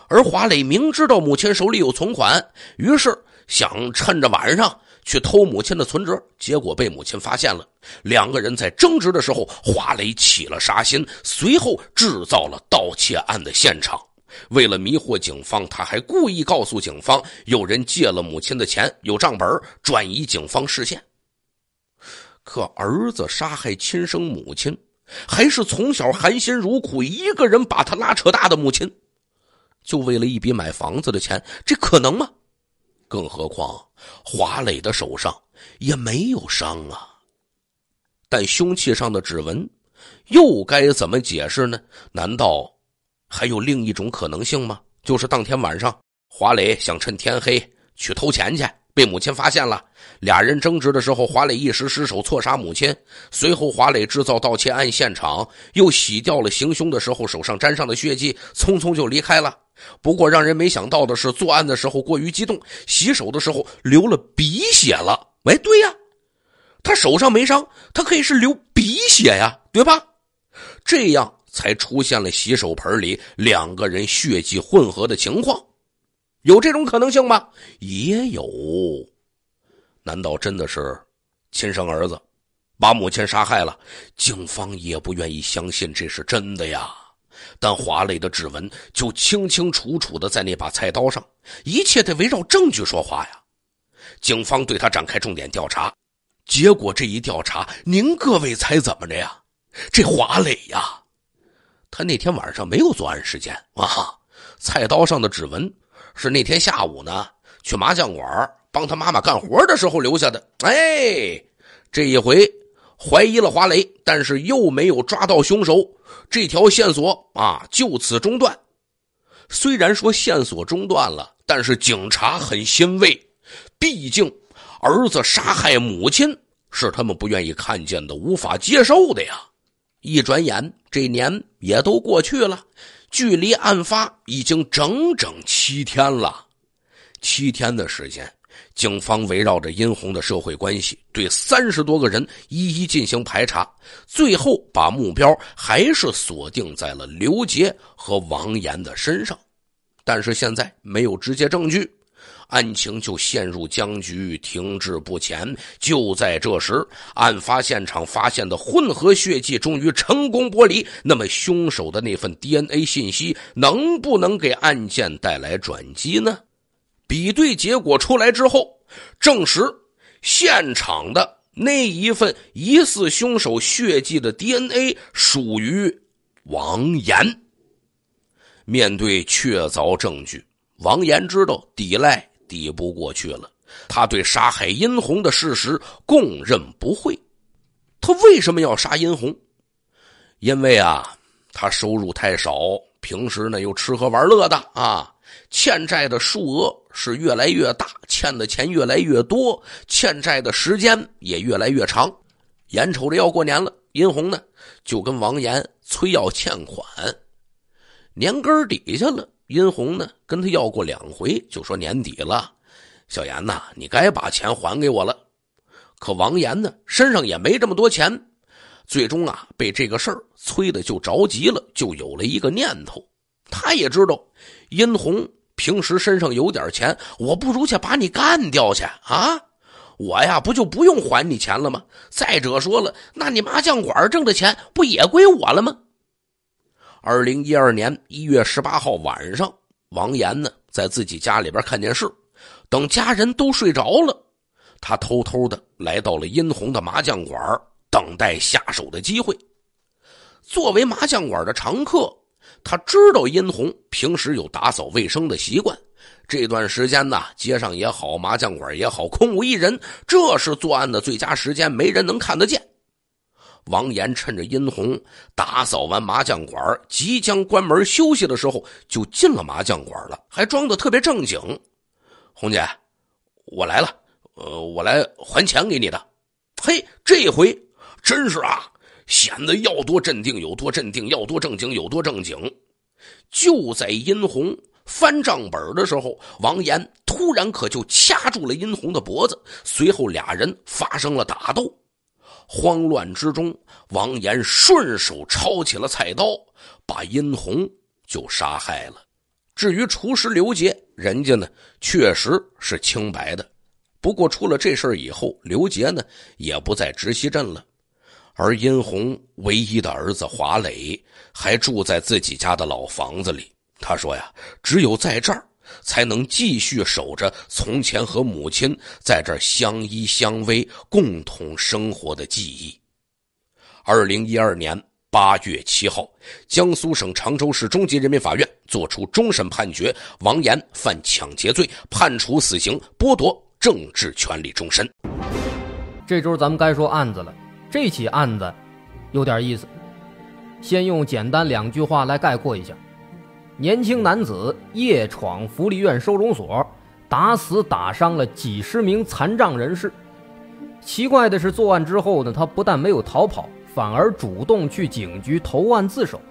而华磊明知道母亲手里有存款，于是想趁着晚上。去偷母亲的存折，结果被母亲发现了。两个人在争执的时候，华雷起了杀心，随后制造了盗窃案的现场。为了迷惑警方，他还故意告诉警方有人借了母亲的钱，有账本，转移警方视线。可儿子杀害亲生母亲，还是从小含辛茹苦一个人把他拉扯大的母亲，就为了一笔买房子的钱，这可能吗？更何况，华磊的手上也没有伤啊，但凶器上的指纹又该怎么解释呢？难道还有另一种可能性吗？就是当天晚上，华磊想趁天黑去偷钱去，被母亲发现了，俩人争执的时候，华磊一时失手错杀母亲，随后华磊制造盗窃案现场，又洗掉了行凶的时候手上沾上的血迹，匆匆就离开了。不过，让人没想到的是，作案的时候过于激动，洗手的时候流了鼻血了。哎，对呀，他手上没伤，他可以是流鼻血呀，对吧？这样才出现了洗手盆里两个人血迹混合的情况。有这种可能性吗？也有。难道真的是亲生儿子把母亲杀害了？警方也不愿意相信这是真的呀。但华磊的指纹就清清楚楚的在那把菜刀上，一切得围绕证据说话呀。警方对他展开重点调查，结果这一调查，您各位猜怎么着呀？这华磊呀，他那天晚上没有作案时间啊。菜刀上的指纹是那天下午呢，去麻将馆帮他妈妈干活的时候留下的。哎，这一回怀疑了华磊，但是又没有抓到凶手。这条线索啊，就此中断。虽然说线索中断了，但是警察很欣慰，毕竟儿子杀害母亲是他们不愿意看见的、无法接受的呀。一转眼，这年也都过去了，距离案发已经整整七天了，七天的时间。警方围绕着殷红的社会关系，对三十多个人一一进行排查，最后把目标还是锁定在了刘杰和王岩的身上。但是现在没有直接证据，案情就陷入僵局，停滞不前。就在这时，案发现场发现的混合血迹终于成功剥离。那么，凶手的那份 DNA 信息能不能给案件带来转机呢？比对结果出来之后，证实现场的那一份疑似凶手血迹的 DNA 属于王岩。面对确凿证据，王岩知道抵赖抵不过去了，他对杀害殷红的事实供认不讳。他为什么要杀殷红？因为啊，他收入太少，平时呢又吃喝玩乐的啊。欠债的数额是越来越大，欠的钱越来越多，欠债的时间也越来越长。眼瞅着要过年了，殷红呢就跟王岩催要欠款。年根底下了，殷红呢跟他要过两回，就说年底了，小岩呐，你该把钱还给我了。可王岩呢身上也没这么多钱，最终啊被这个事儿催的就着急了，就有了一个念头。他也知道，殷红平时身上有点钱，我不如去把你干掉去啊！我呀，不就不用还你钱了吗？再者说了，那你麻将馆挣的钱不也归我了吗？二零一二年一月十八号晚上，王岩呢在自己家里边看电视，等家人都睡着了，他偷偷的来到了殷红的麻将馆，等待下手的机会。作为麻将馆的常客。他知道殷红平时有打扫卫生的习惯，这段时间呢，街上也好，麻将馆也好，空无一人，这是作案的最佳时间，没人能看得见。王岩趁着殷红打扫完麻将馆，即将关门休息的时候，就进了麻将馆了，还装的特别正经。红姐，我来了，呃，我来还钱给你的。嘿，这回真是啊。显得要多镇定有多镇定，要多正经有多正经。就在殷红翻账本的时候，王岩突然可就掐住了殷红的脖子，随后俩人发生了打斗。慌乱之中，王岩顺手抄起了菜刀，把殷红就杀害了。至于厨师刘杰，人家呢确实是清白的。不过出了这事以后，刘杰呢也不在直西镇了。而殷红唯一的儿子华磊还住在自己家的老房子里。他说：“呀，只有在这儿才能继续守着从前和母亲在这儿相依相偎、共同生活的记忆。”二零一二年八月七号，江苏省常州市中级人民法院作出终审判决：王岩犯抢劫罪，判处死刑，剥夺政治权利终身。这周咱们该说案子了。这起案子有点意思，先用简单两句话来概括一下：年轻男子夜闯福利院收容所，打死打伤了几十名残障人士。奇怪的是，作案之后呢，他不但没有逃跑，反而主动去警局投案自首。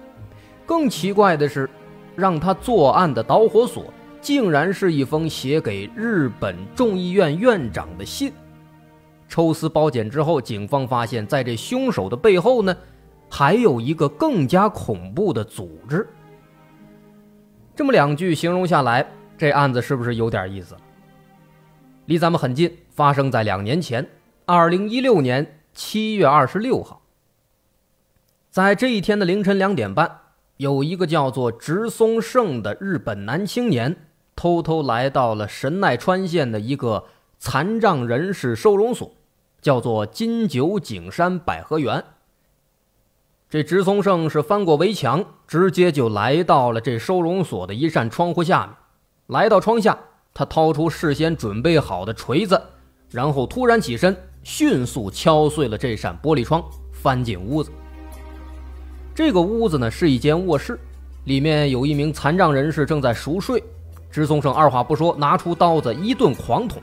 更奇怪的是，让他作案的导火索竟然是一封写给日本众议院院长的信。抽丝剥茧之后，警方发现，在这凶手的背后呢，还有一个更加恐怖的组织。这么两句形容下来，这案子是不是有点意思离咱们很近，发生在两年前，二零一六年七月二十六号，在这一天的凌晨两点半，有一个叫做直松胜的日本男青年，偷偷来到了神奈川县的一个。残障人士收容所，叫做金九景山百合园。这植松胜是翻过围墙，直接就来到了这收容所的一扇窗户下面。来到窗下，他掏出事先准备好的锤子，然后突然起身，迅速敲碎了这扇玻璃窗，翻进屋子。这个屋子呢，是一间卧室，里面有一名残障人士正在熟睡。植松胜二话不说，拿出刀子一顿狂捅。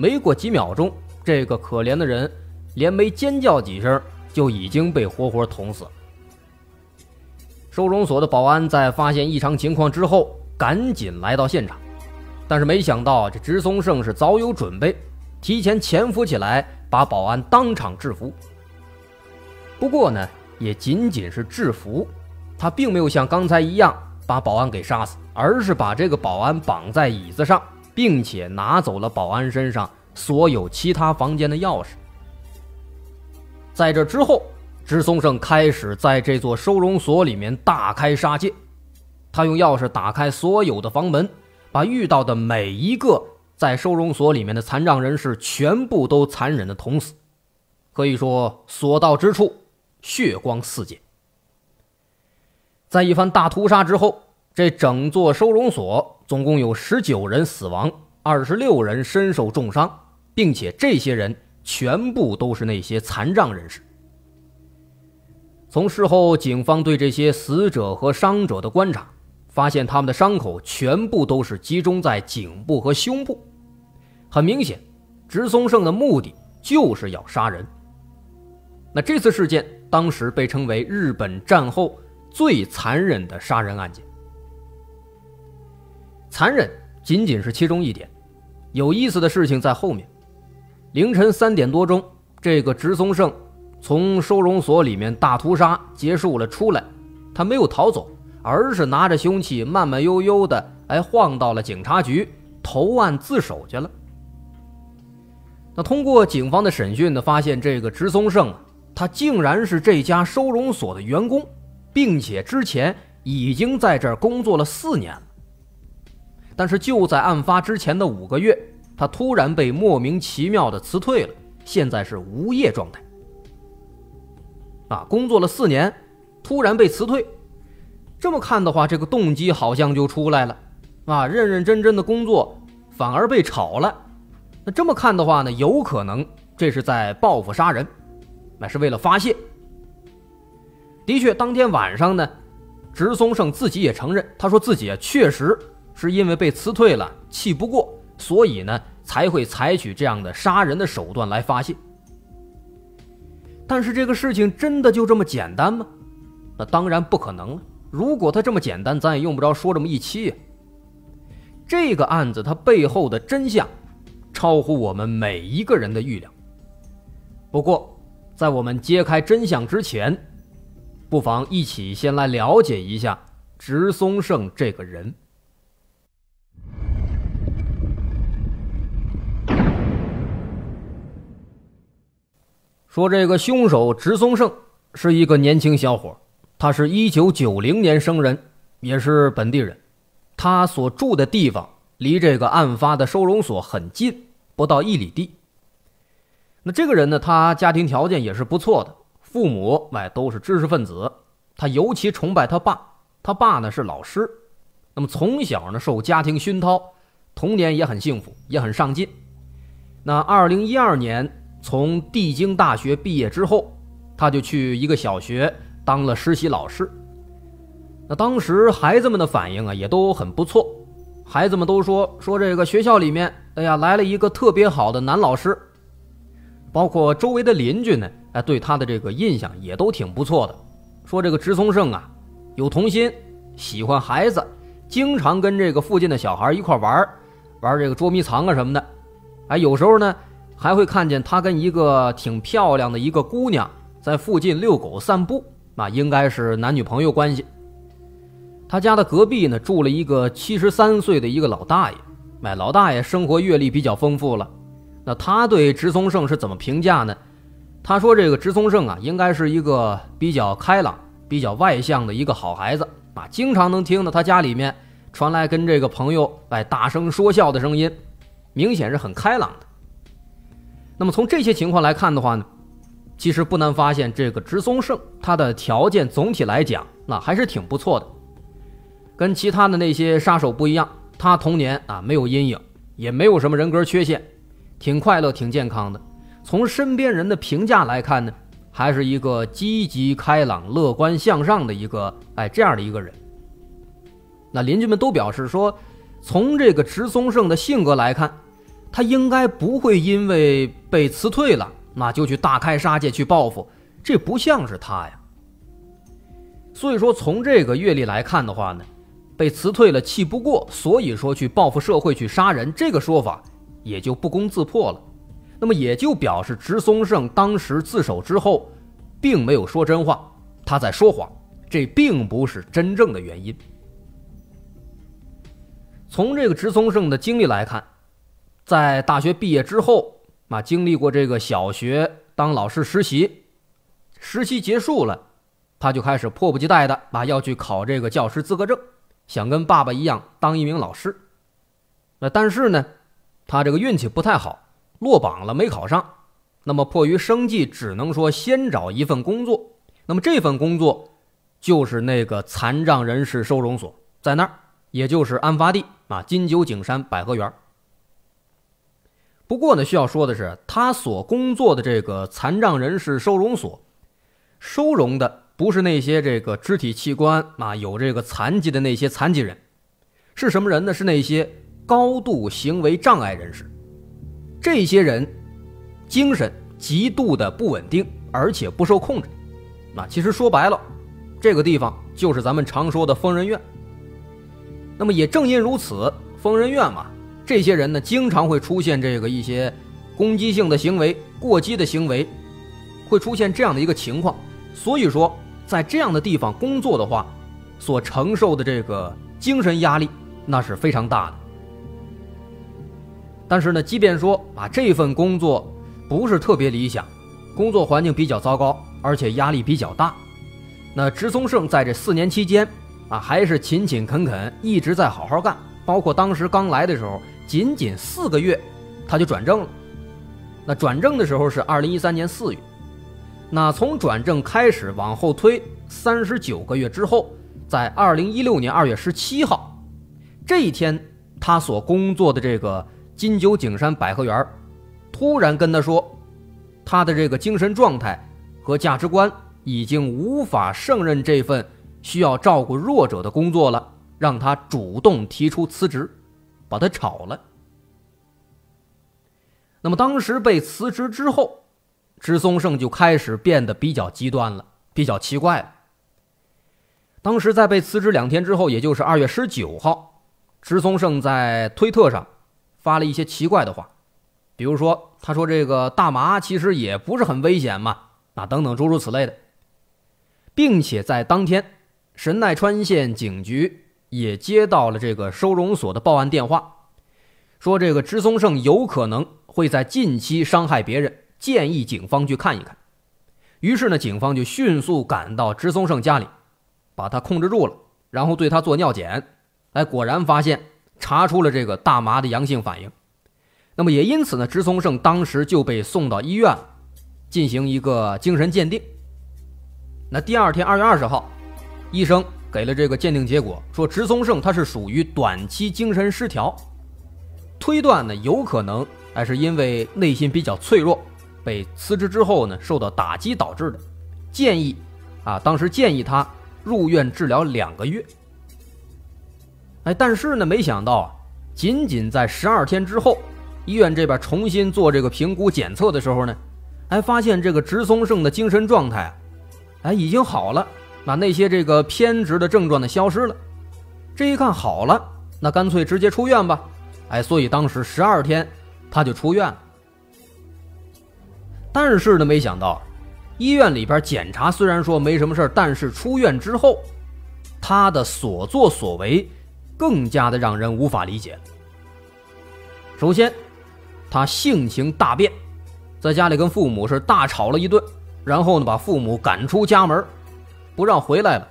没过几秒钟，这个可怜的人连没尖叫几声，就已经被活活捅死了。收容所的保安在发现异常情况之后，赶紧来到现场，但是没想到这植松胜是早有准备，提前潜伏起来，把保安当场制服。不过呢，也仅仅是制服，他并没有像刚才一样把保安给杀死，而是把这个保安绑在椅子上。并且拿走了保安身上所有其他房间的钥匙。在这之后，植松胜开始在这座收容所里面大开杀戒。他用钥匙打开所有的房门，把遇到的每一个在收容所里面的残障人士全部都残忍的捅死。可以说，所到之处血光四溅。在一番大屠杀之后，这整座收容所。总共有十九人死亡，二十六人身受重伤，并且这些人全部都是那些残障人士。从事后警方对这些死者和伤者的观察，发现他们的伤口全部都是集中在颈部和胸部，很明显，植松胜的目的就是要杀人。那这次事件当时被称为日本战后最残忍的杀人案件。残忍仅仅是其中一点，有意思的事情在后面。凌晨三点多钟，这个植松胜从收容所里面大屠杀结束了出来，他没有逃走，而是拿着凶器慢慢悠悠的哎晃到了警察局投案自首去了。那通过警方的审讯呢，发现这个植松胜他竟然是这家收容所的员工，并且之前已经在这儿工作了四年了。但是就在案发之前的五个月，他突然被莫名其妙地辞退了，现在是无业状态。啊，工作了四年，突然被辞退，这么看的话，这个动机好像就出来了。啊，认认真真的工作反而被炒了，那这么看的话呢，有可能这是在报复杀人，那是为了发泄。的确，当天晚上呢，植松胜自己也承认，他说自己啊确实。是因为被辞退了，气不过，所以呢才会采取这样的杀人的手段来发泄。但是这个事情真的就这么简单吗？那当然不可能了。如果他这么简单，咱也用不着说这么一期。这个案子他背后的真相，超乎我们每一个人的预料。不过，在我们揭开真相之前，不妨一起先来了解一下植松胜这个人。说这个凶手植松胜是一个年轻小伙，他是一九九零年生人，也是本地人。他所住的地方离这个案发的收容所很近，不到一里地。那这个人呢，他家庭条件也是不错的，父母哎都是知识分子。他尤其崇拜他爸，他爸呢是老师。那么从小呢受家庭熏陶，童年也很幸福，也很上进。那二零一二年。从帝京大学毕业之后，他就去一个小学当了实习老师。那当时孩子们的反应啊也都很不错，孩子们都说说这个学校里面，哎呀来了一个特别好的男老师，包括周围的邻居呢，哎对他的这个印象也都挺不错的。说这个植松盛啊，有童心，喜欢孩子，经常跟这个附近的小孩一块玩玩这个捉迷藏啊什么的。哎，有时候呢。还会看见他跟一个挺漂亮的一个姑娘在附近遛狗散步，那应该是男女朋友关系。他家的隔壁呢住了一个七十三岁的一个老大爷，哎，老大爷生活阅历比较丰富了。那他对植松胜是怎么评价呢？他说：“这个植松胜啊，应该是一个比较开朗、比较外向的一个好孩子啊，经常能听到他家里面传来跟这个朋友哎大声说笑的声音，明显是很开朗的。”那么从这些情况来看的话呢，其实不难发现，这个植松胜他的条件总体来讲，那还是挺不错的，跟其他的那些杀手不一样。他童年啊没有阴影，也没有什么人格缺陷，挺快乐、挺健康的。从身边人的评价来看呢，还是一个积极、开朗、乐观向上的一个哎这样的一个人。那邻居们都表示说，从这个植松胜的性格来看。他应该不会因为被辞退了，那就去大开杀戒去报复，这不像是他呀。所以说，从这个阅历来看的话呢，被辞退了气不过，所以说去报复社会去杀人，这个说法也就不攻自破了。那么也就表示直松胜当时自首之后，并没有说真话，他在说谎，这并不是真正的原因。从这个直松胜的经历来看。在大学毕业之后，啊，经历过这个小学当老师实习，实习结束了，他就开始迫不及待的啊要去考这个教师资格证，想跟爸爸一样当一名老师。那但是呢，他这个运气不太好，落榜了，没考上。那么迫于生计，只能说先找一份工作。那么这份工作就是那个残障人士收容所，在那儿，也就是案发地啊，金九景山百合园。不过呢，需要说的是，他所工作的这个残障人士收容所，收容的不是那些这个肢体器官啊有这个残疾的那些残疾人，是什么人呢？是那些高度行为障碍人士。这些人精神极度的不稳定，而且不受控制。那其实说白了，这个地方就是咱们常说的疯人院。那么也正因如此，疯人院嘛。这些人呢，经常会出现这个一些攻击性的行为、过激的行为，会出现这样的一个情况。所以说，在这样的地方工作的话，所承受的这个精神压力那是非常大的。但是呢，即便说把这份工作不是特别理想，工作环境比较糟糕，而且压力比较大，那植松胜在这四年期间啊，还是勤勤恳恳，一直在好好干。包括当时刚来的时候。仅仅四个月，他就转正了。那转正的时候是二零一三年四月。那从转正开始往后推三十九个月之后，在二零一六年二月十七号这一天，他所工作的这个金九景山百合园，突然跟他说，他的这个精神状态和价值观已经无法胜任这份需要照顾弱者的工作了，让他主动提出辞职。把他炒了。那么当时被辞职之后，植松胜就开始变得比较极端了，比较奇怪了。当时在被辞职两天之后，也就是二月十九号，植松胜在推特上发了一些奇怪的话，比如说他说：“这个大麻其实也不是很危险嘛，啊等等诸如此类的。”并且在当天，神奈川县警局。也接到了这个收容所的报案电话，说这个支松胜有可能会在近期伤害别人，建议警方去看一看。于是呢，警方就迅速赶到支松胜家里，把他控制住了，然后对他做尿检。哎，果然发现查出了这个大麻的阳性反应。那么也因此呢，支松胜当时就被送到医院进行一个精神鉴定。那第二天二月二十号，医生。给了这个鉴定结果，说植松胜他是属于短期精神失调，推断呢有可能哎是因为内心比较脆弱，被辞职之后呢受到打击导致的，建议啊当时建议他入院治疗两个月，哎，但是呢没想到仅仅在十二天之后，医院这边重新做这个评估检测的时候呢，哎发现这个植松胜的精神状态哎已经好了。把那些这个偏执的症状呢消失了，这一看好了，那干脆直接出院吧。哎，所以当时十二天他就出院了。但是呢，没想到医院里边检查虽然说没什么事但是出院之后，他的所作所为更加的让人无法理解。首先，他性情大变，在家里跟父母是大吵了一顿，然后呢把父母赶出家门。不让回来了，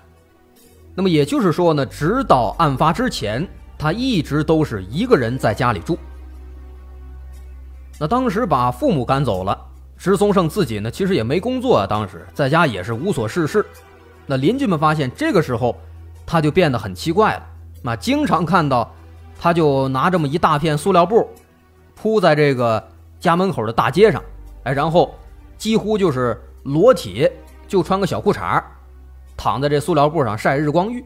那么也就是说呢，直到案发之前，他一直都是一个人在家里住。那当时把父母赶走了，石松胜自己呢，其实也没工作，当时在家也是无所事事。那邻居们发现这个时候他就变得很奇怪了，那经常看到他就拿这么一大片塑料布铺在这个家门口的大街上，哎，然后几乎就是裸体，就穿个小裤衩躺在这塑料布上晒日光浴，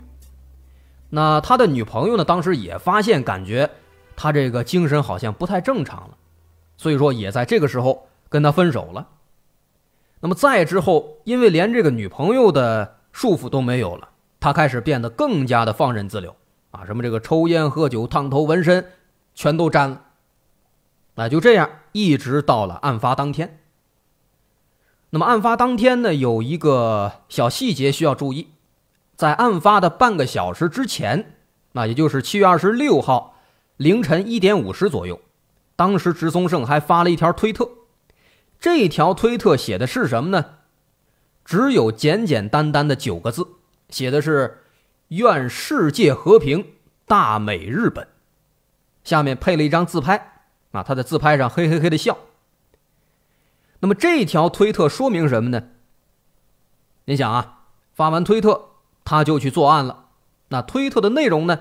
那他的女朋友呢？当时也发现，感觉他这个精神好像不太正常了，所以说也在这个时候跟他分手了。那么再之后，因为连这个女朋友的束缚都没有了，他开始变得更加的放任自流啊，什么这个抽烟、喝酒、烫头、纹身，全都沾了。那就这样，一直到了案发当天。那么案发当天呢，有一个小细节需要注意，在案发的半个小时之前，那也就是七月二十六号凌晨一点五十左右，当时植松胜还发了一条推特，这条推特写的是什么呢？只有简简单单的九个字，写的是“愿世界和平，大美日本”，下面配了一张自拍，啊，他在自拍上嘿嘿嘿的笑。那么这条推特说明什么呢？你想啊，发完推特他就去作案了。那推特的内容呢，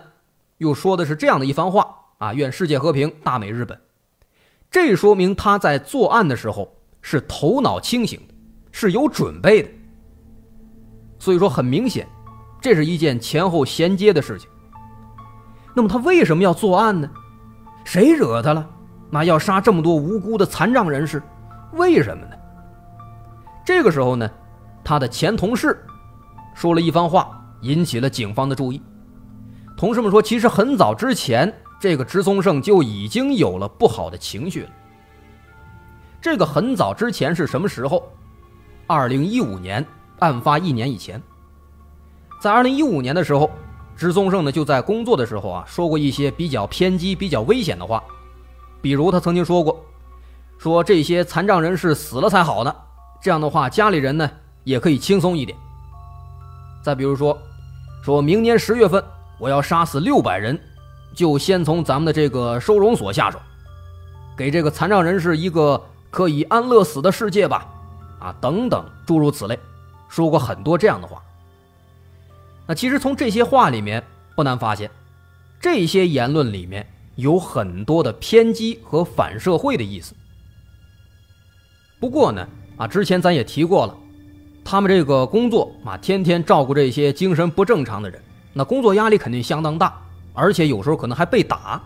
又说的是这样的一番话啊：愿世界和平，大美日本。这说明他在作案的时候是头脑清醒的，是有准备的。所以说，很明显，这是一件前后衔接的事情。那么他为什么要作案呢？谁惹他了？那要杀这么多无辜的残障人士？为什么呢？这个时候呢，他的前同事说了一番话，引起了警方的注意。同事们说，其实很早之前，这个植松胜就已经有了不好的情绪了。这个很早之前是什么时候？二零一五年，案发一年以前。在二零一五年的时候，植松胜呢就在工作的时候啊说过一些比较偏激、比较危险的话，比如他曾经说过。说这些残障人士死了才好呢，这样的话家里人呢也可以轻松一点。再比如说，说明年十月份我要杀死六百人，就先从咱们的这个收容所下手，给这个残障人士一个可以安乐死的世界吧，啊等等诸如此类，说过很多这样的话。那其实从这些话里面不难发现，这些言论里面有很多的偏激和反社会的意思。不过呢，啊，之前咱也提过了，他们这个工作啊，天天照顾这些精神不正常的人，那工作压力肯定相当大，而且有时候可能还被打。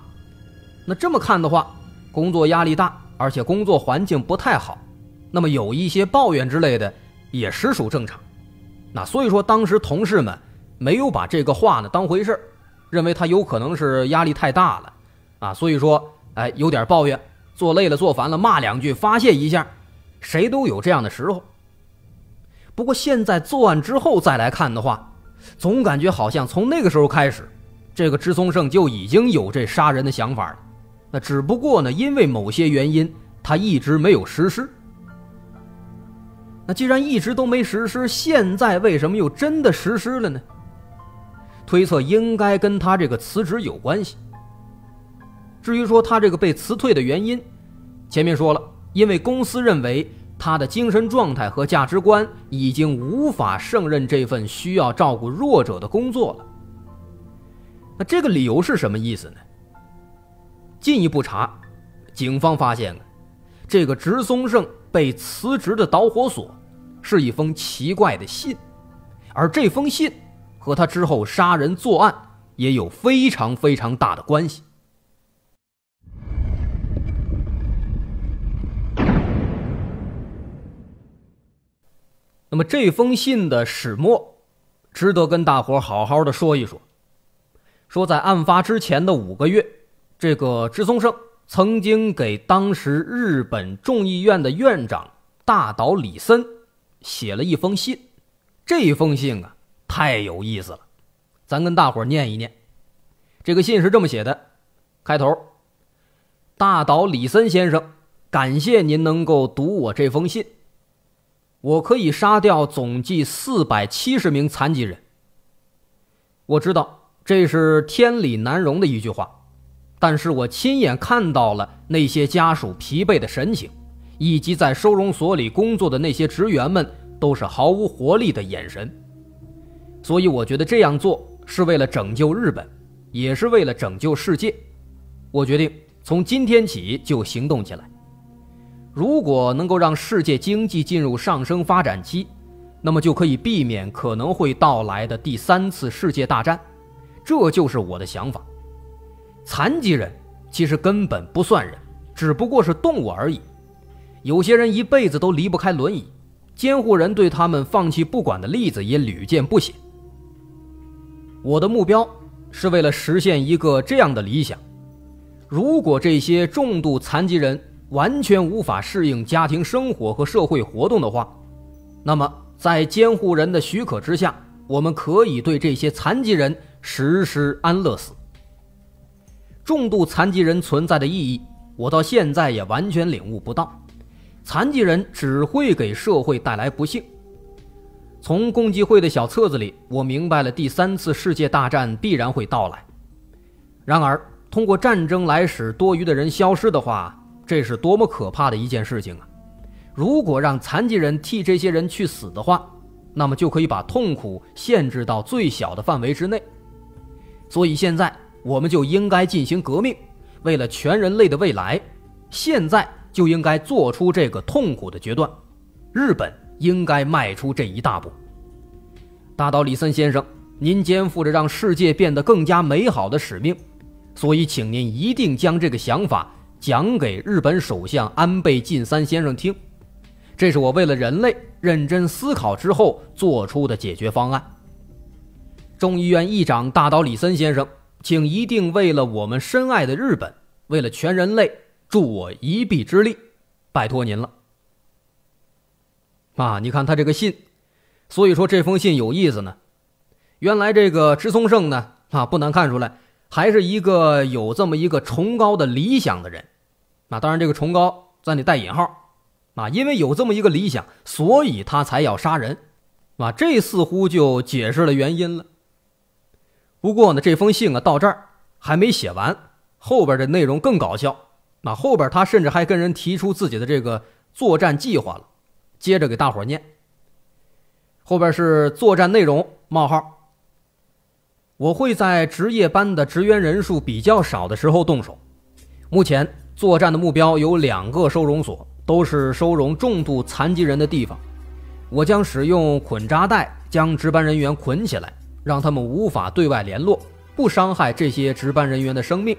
那这么看的话，工作压力大，而且工作环境不太好，那么有一些抱怨之类的也实属正常。那所以说，当时同事们没有把这个话呢当回事认为他有可能是压力太大了，啊，所以说，哎，有点抱怨，做累了、做烦了，骂两句发泄一下。谁都有这样的时候。不过现在作案之后再来看的话，总感觉好像从那个时候开始，这个支松胜就已经有这杀人的想法了。那只不过呢，因为某些原因，他一直没有实施。那既然一直都没实施，现在为什么又真的实施了呢？推测应该跟他这个辞职有关系。至于说他这个被辞退的原因，前面说了。因为公司认为他的精神状态和价值观已经无法胜任这份需要照顾弱者的工作了。那这个理由是什么意思呢？进一步查，警方发现，这个植松胜被辞职的导火索是一封奇怪的信，而这封信和他之后杀人作案也有非常非常大的关系。那么这封信的始末，值得跟大伙好好的说一说。说在案发之前的五个月，这个知松胜曾经给当时日本众议院的院长大岛李森写了一封信。这封信啊，太有意思了，咱跟大伙念一念。这个信是这么写的：开头，大岛李森先生，感谢您能够读我这封信。我可以杀掉总计四百七十名残疾人。我知道这是天理难容的一句话，但是我亲眼看到了那些家属疲惫的神情，以及在收容所里工作的那些职员们都是毫无活力的眼神。所以我觉得这样做是为了拯救日本，也是为了拯救世界。我决定从今天起就行动起来。如果能够让世界经济进入上升发展期，那么就可以避免可能会到来的第三次世界大战。这就是我的想法。残疾人其实根本不算人，只不过是动物而已。有些人一辈子都离不开轮椅，监护人对他们放弃不管的例子也屡见不鲜。我的目标是为了实现一个这样的理想：如果这些重度残疾人，完全无法适应家庭生活和社会活动的话，那么在监护人的许可之下，我们可以对这些残疾人实施安乐死。重度残疾人存在的意义，我到现在也完全领悟不到。残疾人只会给社会带来不幸。从共济会的小册子里，我明白了第三次世界大战必然会到来。然而，通过战争来使多余的人消失的话，这是多么可怕的一件事情啊！如果让残疾人替这些人去死的话，那么就可以把痛苦限制到最小的范围之内。所以现在我们就应该进行革命，为了全人类的未来，现在就应该做出这个痛苦的决断。日本应该迈出这一步。大岛李森先生，您肩负着让世界变得更加美好的使命，所以请您一定将这个想法。讲给日本首相安倍晋三先生听，这是我为了人类认真思考之后做出的解决方案。众议院议长大岛里森先生，请一定为了我们深爱的日本，为了全人类，助我一臂之力，拜托您了。啊，你看他这个信，所以说这封信有意思呢。原来这个池松胜呢，啊，不难看出来，还是一个有这么一个崇高的理想的人。那当然，这个崇高在得带引号，啊，因为有这么一个理想，所以他才要杀人，啊，这似乎就解释了原因了。不过呢，这封信啊到这儿还没写完，后边的内容更搞笑。那后边他甚至还跟人提出自己的这个作战计划了，接着给大伙念。后边是作战内容：冒号，我会在值夜班的职员人数比较少的时候动手。目前。作战的目标有两个收容所，都是收容重度残疾人的地方。我将使用捆扎带将值班人员捆起来，让他们无法对外联络，不伤害这些值班人员的生命。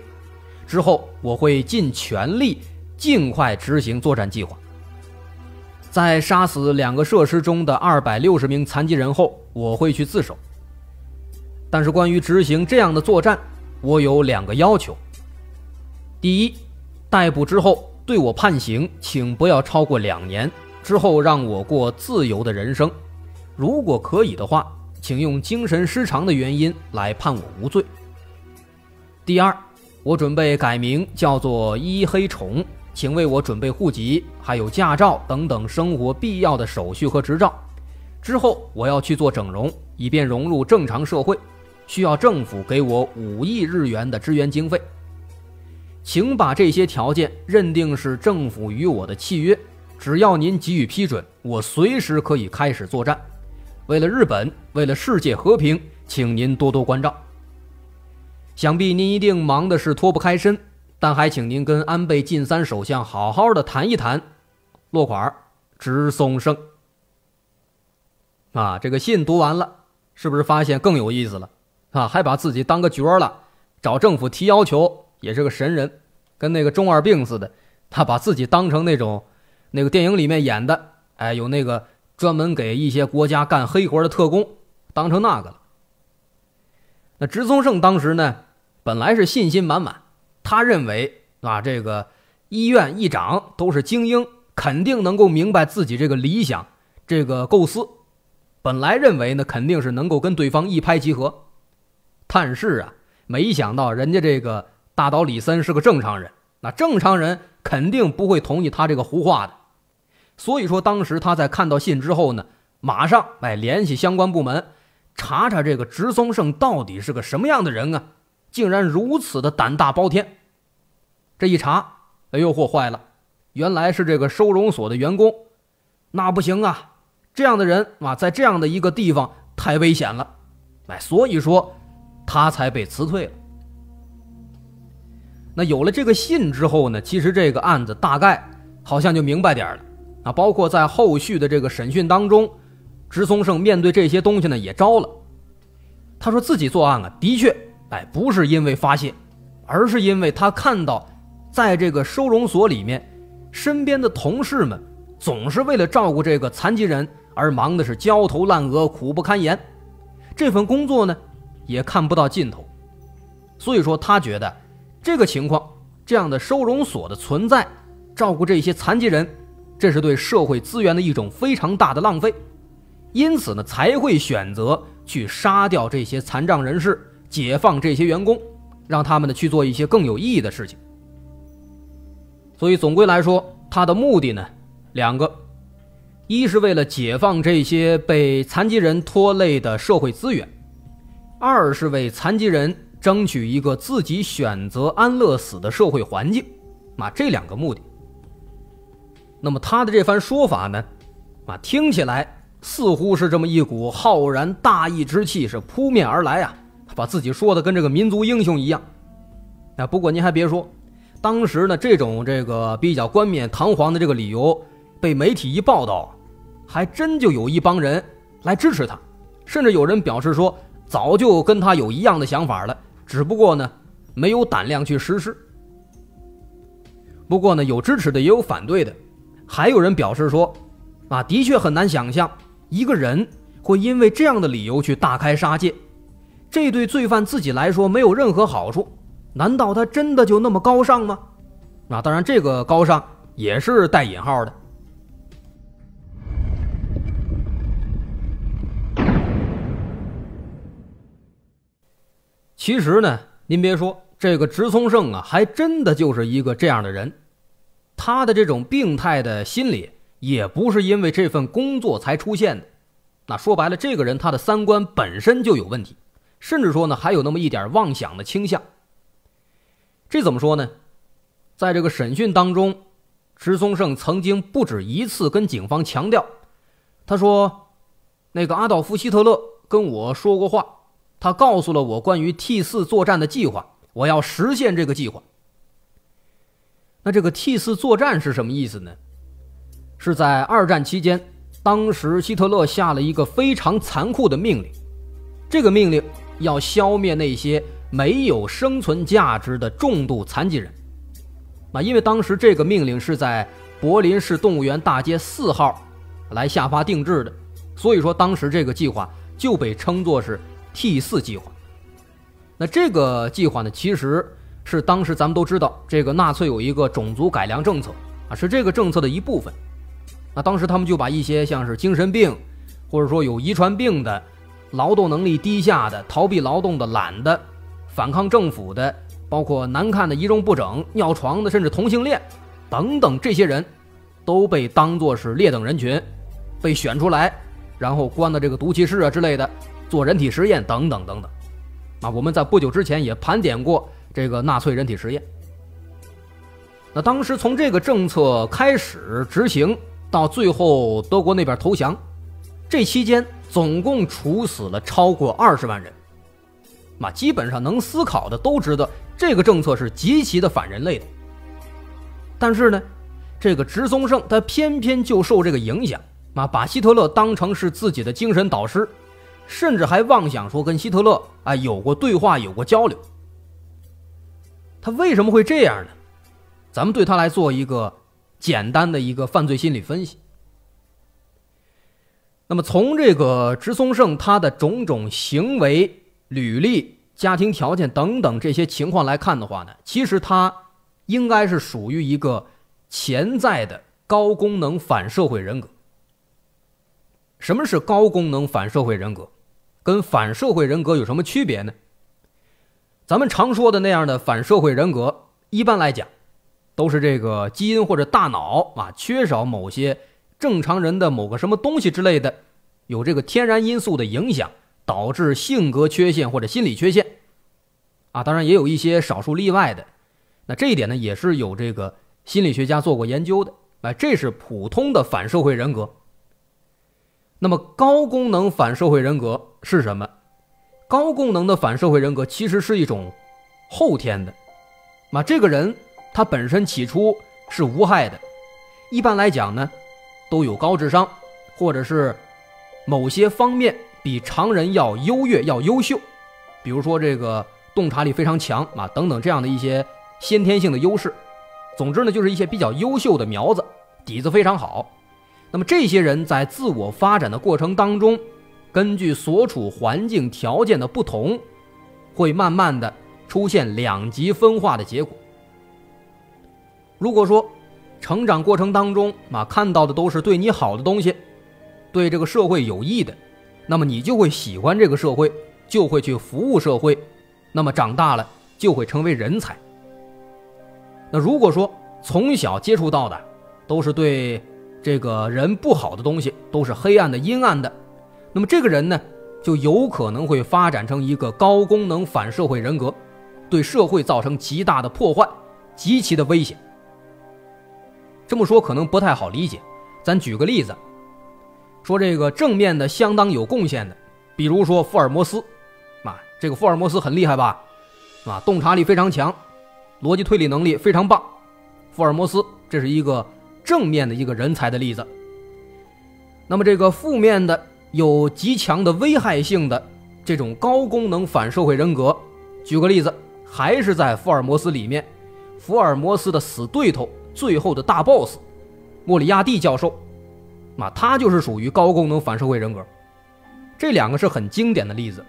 之后，我会尽全力尽快执行作战计划。在杀死两个设施中的二百六十名残疾人后，我会去自首。但是，关于执行这样的作战，我有两个要求：第一，逮捕之后，对我判刑，请不要超过两年。之后让我过自由的人生，如果可以的话，请用精神失常的原因来判我无罪。第二，我准备改名叫做一黑虫，请为我准备户籍、还有驾照等等生活必要的手续和执照。之后我要去做整容，以便融入正常社会，需要政府给我五亿日元的支援经费。请把这些条件认定是政府与我的契约，只要您给予批准，我随时可以开始作战。为了日本，为了世界和平，请您多多关照。想必您一定忙的是脱不开身，但还请您跟安倍晋三首相好好的谈一谈。落款：直松胜。啊，这个信读完了，是不是发现更有意思了？啊，还把自己当个角儿了，找政府提要求。也是个神人，跟那个中二病似的，他把自己当成那种那个电影里面演的，哎，有那个专门给一些国家干黑活的特工，当成那个了。那植松胜当时呢，本来是信心满满，他认为啊，这个医院议长都是精英，肯定能够明白自己这个理想、这个构思，本来认为呢，肯定是能够跟对方一拍即合，但是啊，没想到人家这个。大岛李森是个正常人，那正常人肯定不会同意他这个胡话的。所以说，当时他在看到信之后呢，马上哎联系相关部门，查查这个直松胜到底是个什么样的人啊？竟然如此的胆大包天！这一查，哎呦，货坏了，原来是这个收容所的员工。那不行啊，这样的人啊，在这样的一个地方太危险了。哎，所以说他才被辞退了。那有了这个信之后呢，其实这个案子大概好像就明白点了。啊，包括在后续的这个审讯当中，植松胜面对这些东西呢也招了。他说自己作案啊，的确，哎，不是因为发泄，而是因为他看到，在这个收容所里面，身边的同事们总是为了照顾这个残疾人而忙的是焦头烂额、苦不堪言，这份工作呢也看不到尽头，所以说他觉得。这个情况，这样的收容所的存在，照顾这些残疾人，这是对社会资源的一种非常大的浪费。因此呢，才会选择去杀掉这些残障人士，解放这些员工，让他们呢去做一些更有意义的事情。所以总归来说，他的目的呢，两个，一是为了解放这些被残疾人拖累的社会资源，二是为残疾人。争取一个自己选择安乐死的社会环境，啊，这两个目的。那么他的这番说法呢，啊，听起来似乎是这么一股浩然大义之气是扑面而来啊，把自己说的跟这个民族英雄一样。啊、不过您还别说，当时呢，这种这个比较冠冕堂皇的这个理由被媒体一报道，还真就有一帮人来支持他，甚至有人表示说，早就跟他有一样的想法了。只不过呢，没有胆量去实施。不过呢，有支持的也有反对的，还有人表示说：“啊，的确很难想象一个人会因为这样的理由去大开杀戒，这对罪犯自己来说没有任何好处。难道他真的就那么高尚吗？”啊，当然这个高尚也是带引号的。其实呢，您别说，这个植松盛啊，还真的就是一个这样的人。他的这种病态的心理也不是因为这份工作才出现的。那说白了，这个人他的三观本身就有问题，甚至说呢，还有那么一点妄想的倾向。这怎么说呢？在这个审讯当中，池松盛曾经不止一次跟警方强调，他说：“那个阿道夫·希特勒跟我说过话。”他告诉了我关于 T 四作战的计划，我要实现这个计划。那这个 T 四作战是什么意思呢？是在二战期间，当时希特勒下了一个非常残酷的命令，这个命令要消灭那些没有生存价值的重度残疾人。啊，因为当时这个命令是在柏林市动物园大街四号来下发定制的，所以说当时这个计划就被称作是。T 四计划，那这个计划呢，其实是当时咱们都知道，这个纳粹有一个种族改良政策啊，是这个政策的一部分。那当时他们就把一些像是精神病，或者说有遗传病的，劳动能力低下的，逃避劳动的、懒的，反抗政府的，包括难看的、仪容不整、尿床的，甚至同性恋等等这些人，都被当作是劣等人群，被选出来，然后关到这个毒气室啊之类的。做人体实验等等等等，啊，我们在不久之前也盘点过这个纳粹人体实验。那当时从这个政策开始执行到最后德国那边投降，这期间总共处死了超过二十万人。那基本上能思考的都知道，这个政策是极其的反人类的。但是呢，这个直松胜他偏偏就受这个影响，那把希特勒当成是自己的精神导师。甚至还妄想说跟希特勒啊有过对话、有过交流，他为什么会这样呢？咱们对他来做一个简单的一个犯罪心理分析。那么从这个植松胜他的种种行为、履历、家庭条件等等这些情况来看的话呢，其实他应该是属于一个潜在的高功能反社会人格。什么是高功能反社会人格？跟反社会人格有什么区别呢？咱们常说的那样的反社会人格，一般来讲，都是这个基因或者大脑啊缺少某些正常人的某个什么东西之类的，有这个天然因素的影响，导致性格缺陷或者心理缺陷，啊，当然也有一些少数例外的。那这一点呢，也是有这个心理学家做过研究的，哎，这是普通的反社会人格。那么高功能反社会人格。是什么？高功能的反社会人格其实是一种后天的，那这个人他本身起初是无害的，一般来讲呢，都有高智商，或者是某些方面比常人要优越、要优秀，比如说这个洞察力非常强啊，等等这样的一些先天性的优势。总之呢，就是一些比较优秀的苗子，底子非常好。那么这些人在自我发展的过程当中。根据所处环境条件的不同，会慢慢的出现两极分化的结果。如果说成长过程当中啊看到的都是对你好的东西，对这个社会有益的，那么你就会喜欢这个社会，就会去服务社会，那么长大了就会成为人才。那如果说从小接触到的都是对这个人不好的东西，都是黑暗的、阴暗的。那么这个人呢，就有可能会发展成一个高功能反社会人格，对社会造成极大的破坏，极其的危险。这么说可能不太好理解，咱举个例子，说这个正面的相当有贡献的，比如说福尔摩斯，啊，这个福尔摩斯很厉害吧？啊，洞察力非常强，逻辑推理能力非常棒。福尔摩斯这是一个正面的一个人才的例子。那么这个负面的。有极强的危害性的这种高功能反社会人格，举个例子，还是在福尔摩斯里面，福尔摩斯的死对头，最后的大 boss，莫里亚蒂教授，那他就是属于高功能反社会人格。这两个是很经典的例子，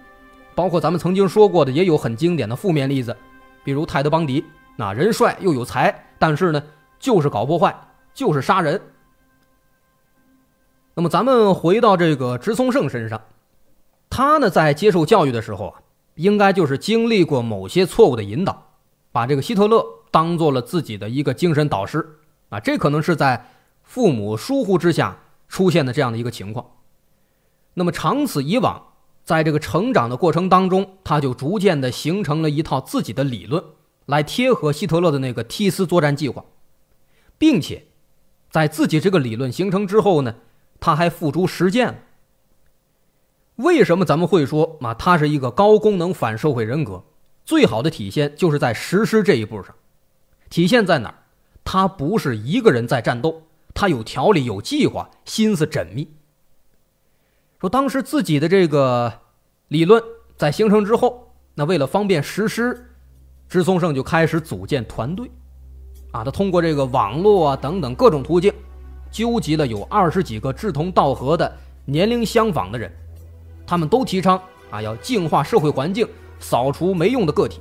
包括咱们曾经说过的，也有很经典的负面例子，比如泰德邦迪，那人帅又有才，但是呢，就是搞破坏，就是杀人。那么，咱们回到这个植松胜身上，他呢在接受教育的时候啊，应该就是经历过某些错误的引导，把这个希特勒当做了自己的一个精神导师啊，这可能是在父母疏忽之下出现的这样的一个情况。那么，长此以往，在这个成长的过程当中，他就逐渐的形成了一套自己的理论，来贴合希特勒的那个梯斯作战计划，并且在自己这个理论形成之后呢。他还付诸实践了。为什么咱们会说啊？他是一个高功能反社会人格，最好的体现就是在实施这一步上。体现在哪儿？他不是一个人在战斗，他有条理、有计划，心思缜密。说当时自己的这个理论在形成之后，那为了方便实施，支松胜就开始组建团队，啊，他通过这个网络啊等等各种途径。纠集了有二十几个志同道合的年龄相仿的人，他们都提倡啊要净化社会环境，扫除没用的个体。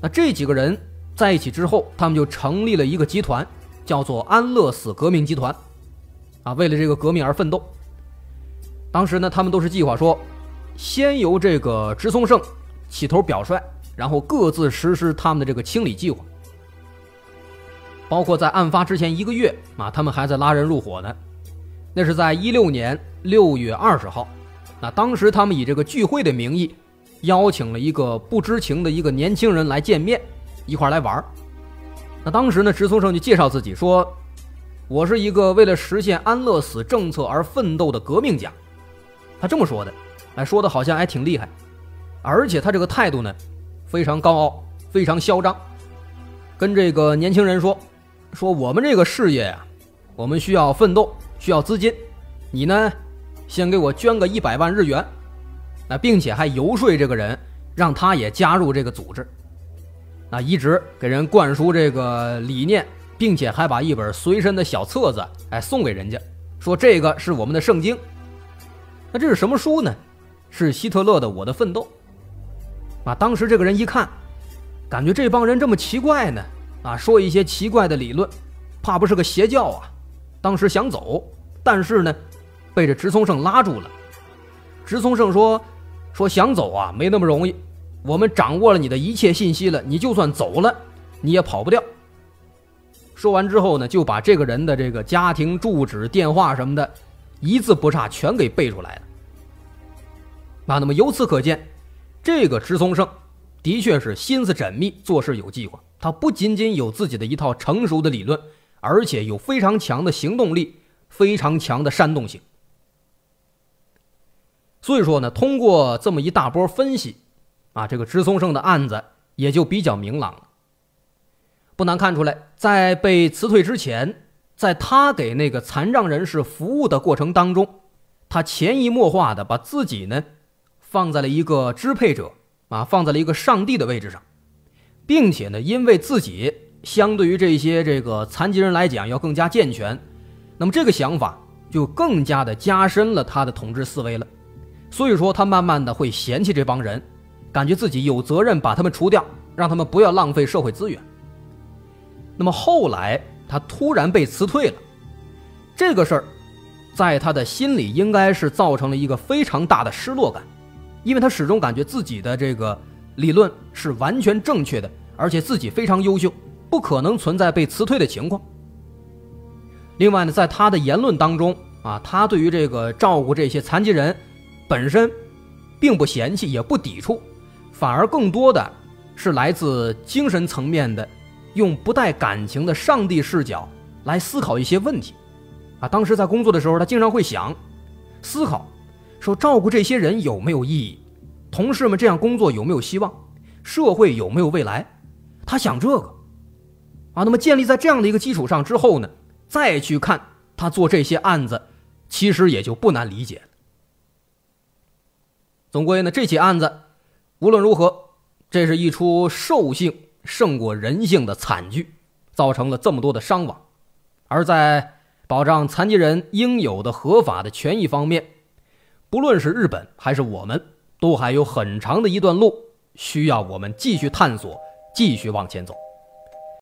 那这几个人在一起之后，他们就成立了一个集团，叫做安乐死革命集团，啊，为了这个革命而奋斗。当时呢，他们都是计划说，先由这个直松胜起头表率，然后各自实施他们的这个清理计划。包括在案发之前一个月，啊，他们还在拉人入伙呢。那是在一六年六月二十号，那当时他们以这个聚会的名义，邀请了一个不知情的一个年轻人来见面，一块儿来玩儿。那当时呢，直松胜就介绍自己说：“我是一个为了实现安乐死政策而奋斗的革命家。”他这么说的，哎，说的好像还挺厉害，而且他这个态度呢，非常高傲，非常嚣张，跟这个年轻人说。说我们这个事业呀，我们需要奋斗，需要资金。你呢，先给我捐个一百万日元，那并且还游说这个人，让他也加入这个组织。啊，一直给人灌输这个理念，并且还把一本随身的小册子，哎，送给人家，说这个是我们的圣经。那这是什么书呢？是希特勒的《我的奋斗》。啊，当时这个人一看，感觉这帮人这么奇怪呢。啊，说一些奇怪的理论，怕不是个邪教啊！当时想走，但是呢，被这直松胜拉住了。直松胜说：“说想走啊，没那么容易。我们掌握了你的一切信息了，你就算走了，你也跑不掉。”说完之后呢，就把这个人的这个家庭住址、电话什么的，一字不差全给背出来了。那那么由此可见，这个直松胜的确是心思缜密，做事有计划。他不仅仅有自己的一套成熟的理论，而且有非常强的行动力，非常强的煽动性。所以说呢，通过这么一大波分析，啊，这个植松胜的案子也就比较明朗了。不难看出来，在被辞退之前，在他给那个残障人士服务的过程当中，他潜移默化的把自己呢，放在了一个支配者啊，放在了一个上帝的位置上。并且呢，因为自己相对于这些这个残疾人来讲要更加健全，那么这个想法就更加的加深了他的统治思维了。所以说，他慢慢的会嫌弃这帮人，感觉自己有责任把他们除掉，让他们不要浪费社会资源。那么后来他突然被辞退了，这个事儿在他的心里应该是造成了一个非常大的失落感，因为他始终感觉自己的这个。理论是完全正确的，而且自己非常优秀，不可能存在被辞退的情况。另外呢，在他的言论当中啊，他对于这个照顾这些残疾人本身并不嫌弃，也不抵触，反而更多的是来自精神层面的，用不带感情的上帝视角来思考一些问题。啊，当时在工作的时候，他经常会想思考，说照顾这些人有没有意义？同事们这样工作有没有希望？社会有没有未来？他想这个，啊，那么建立在这样的一个基础上之后呢，再去看他做这些案子，其实也就不难理解。总归呢，这起案子，无论如何，这是一出兽性胜过人性的惨剧，造成了这么多的伤亡。而在保障残疾人应有的合法的权益方面，不论是日本还是我们。都还有很长的一段路需要我们继续探索，继续往前走。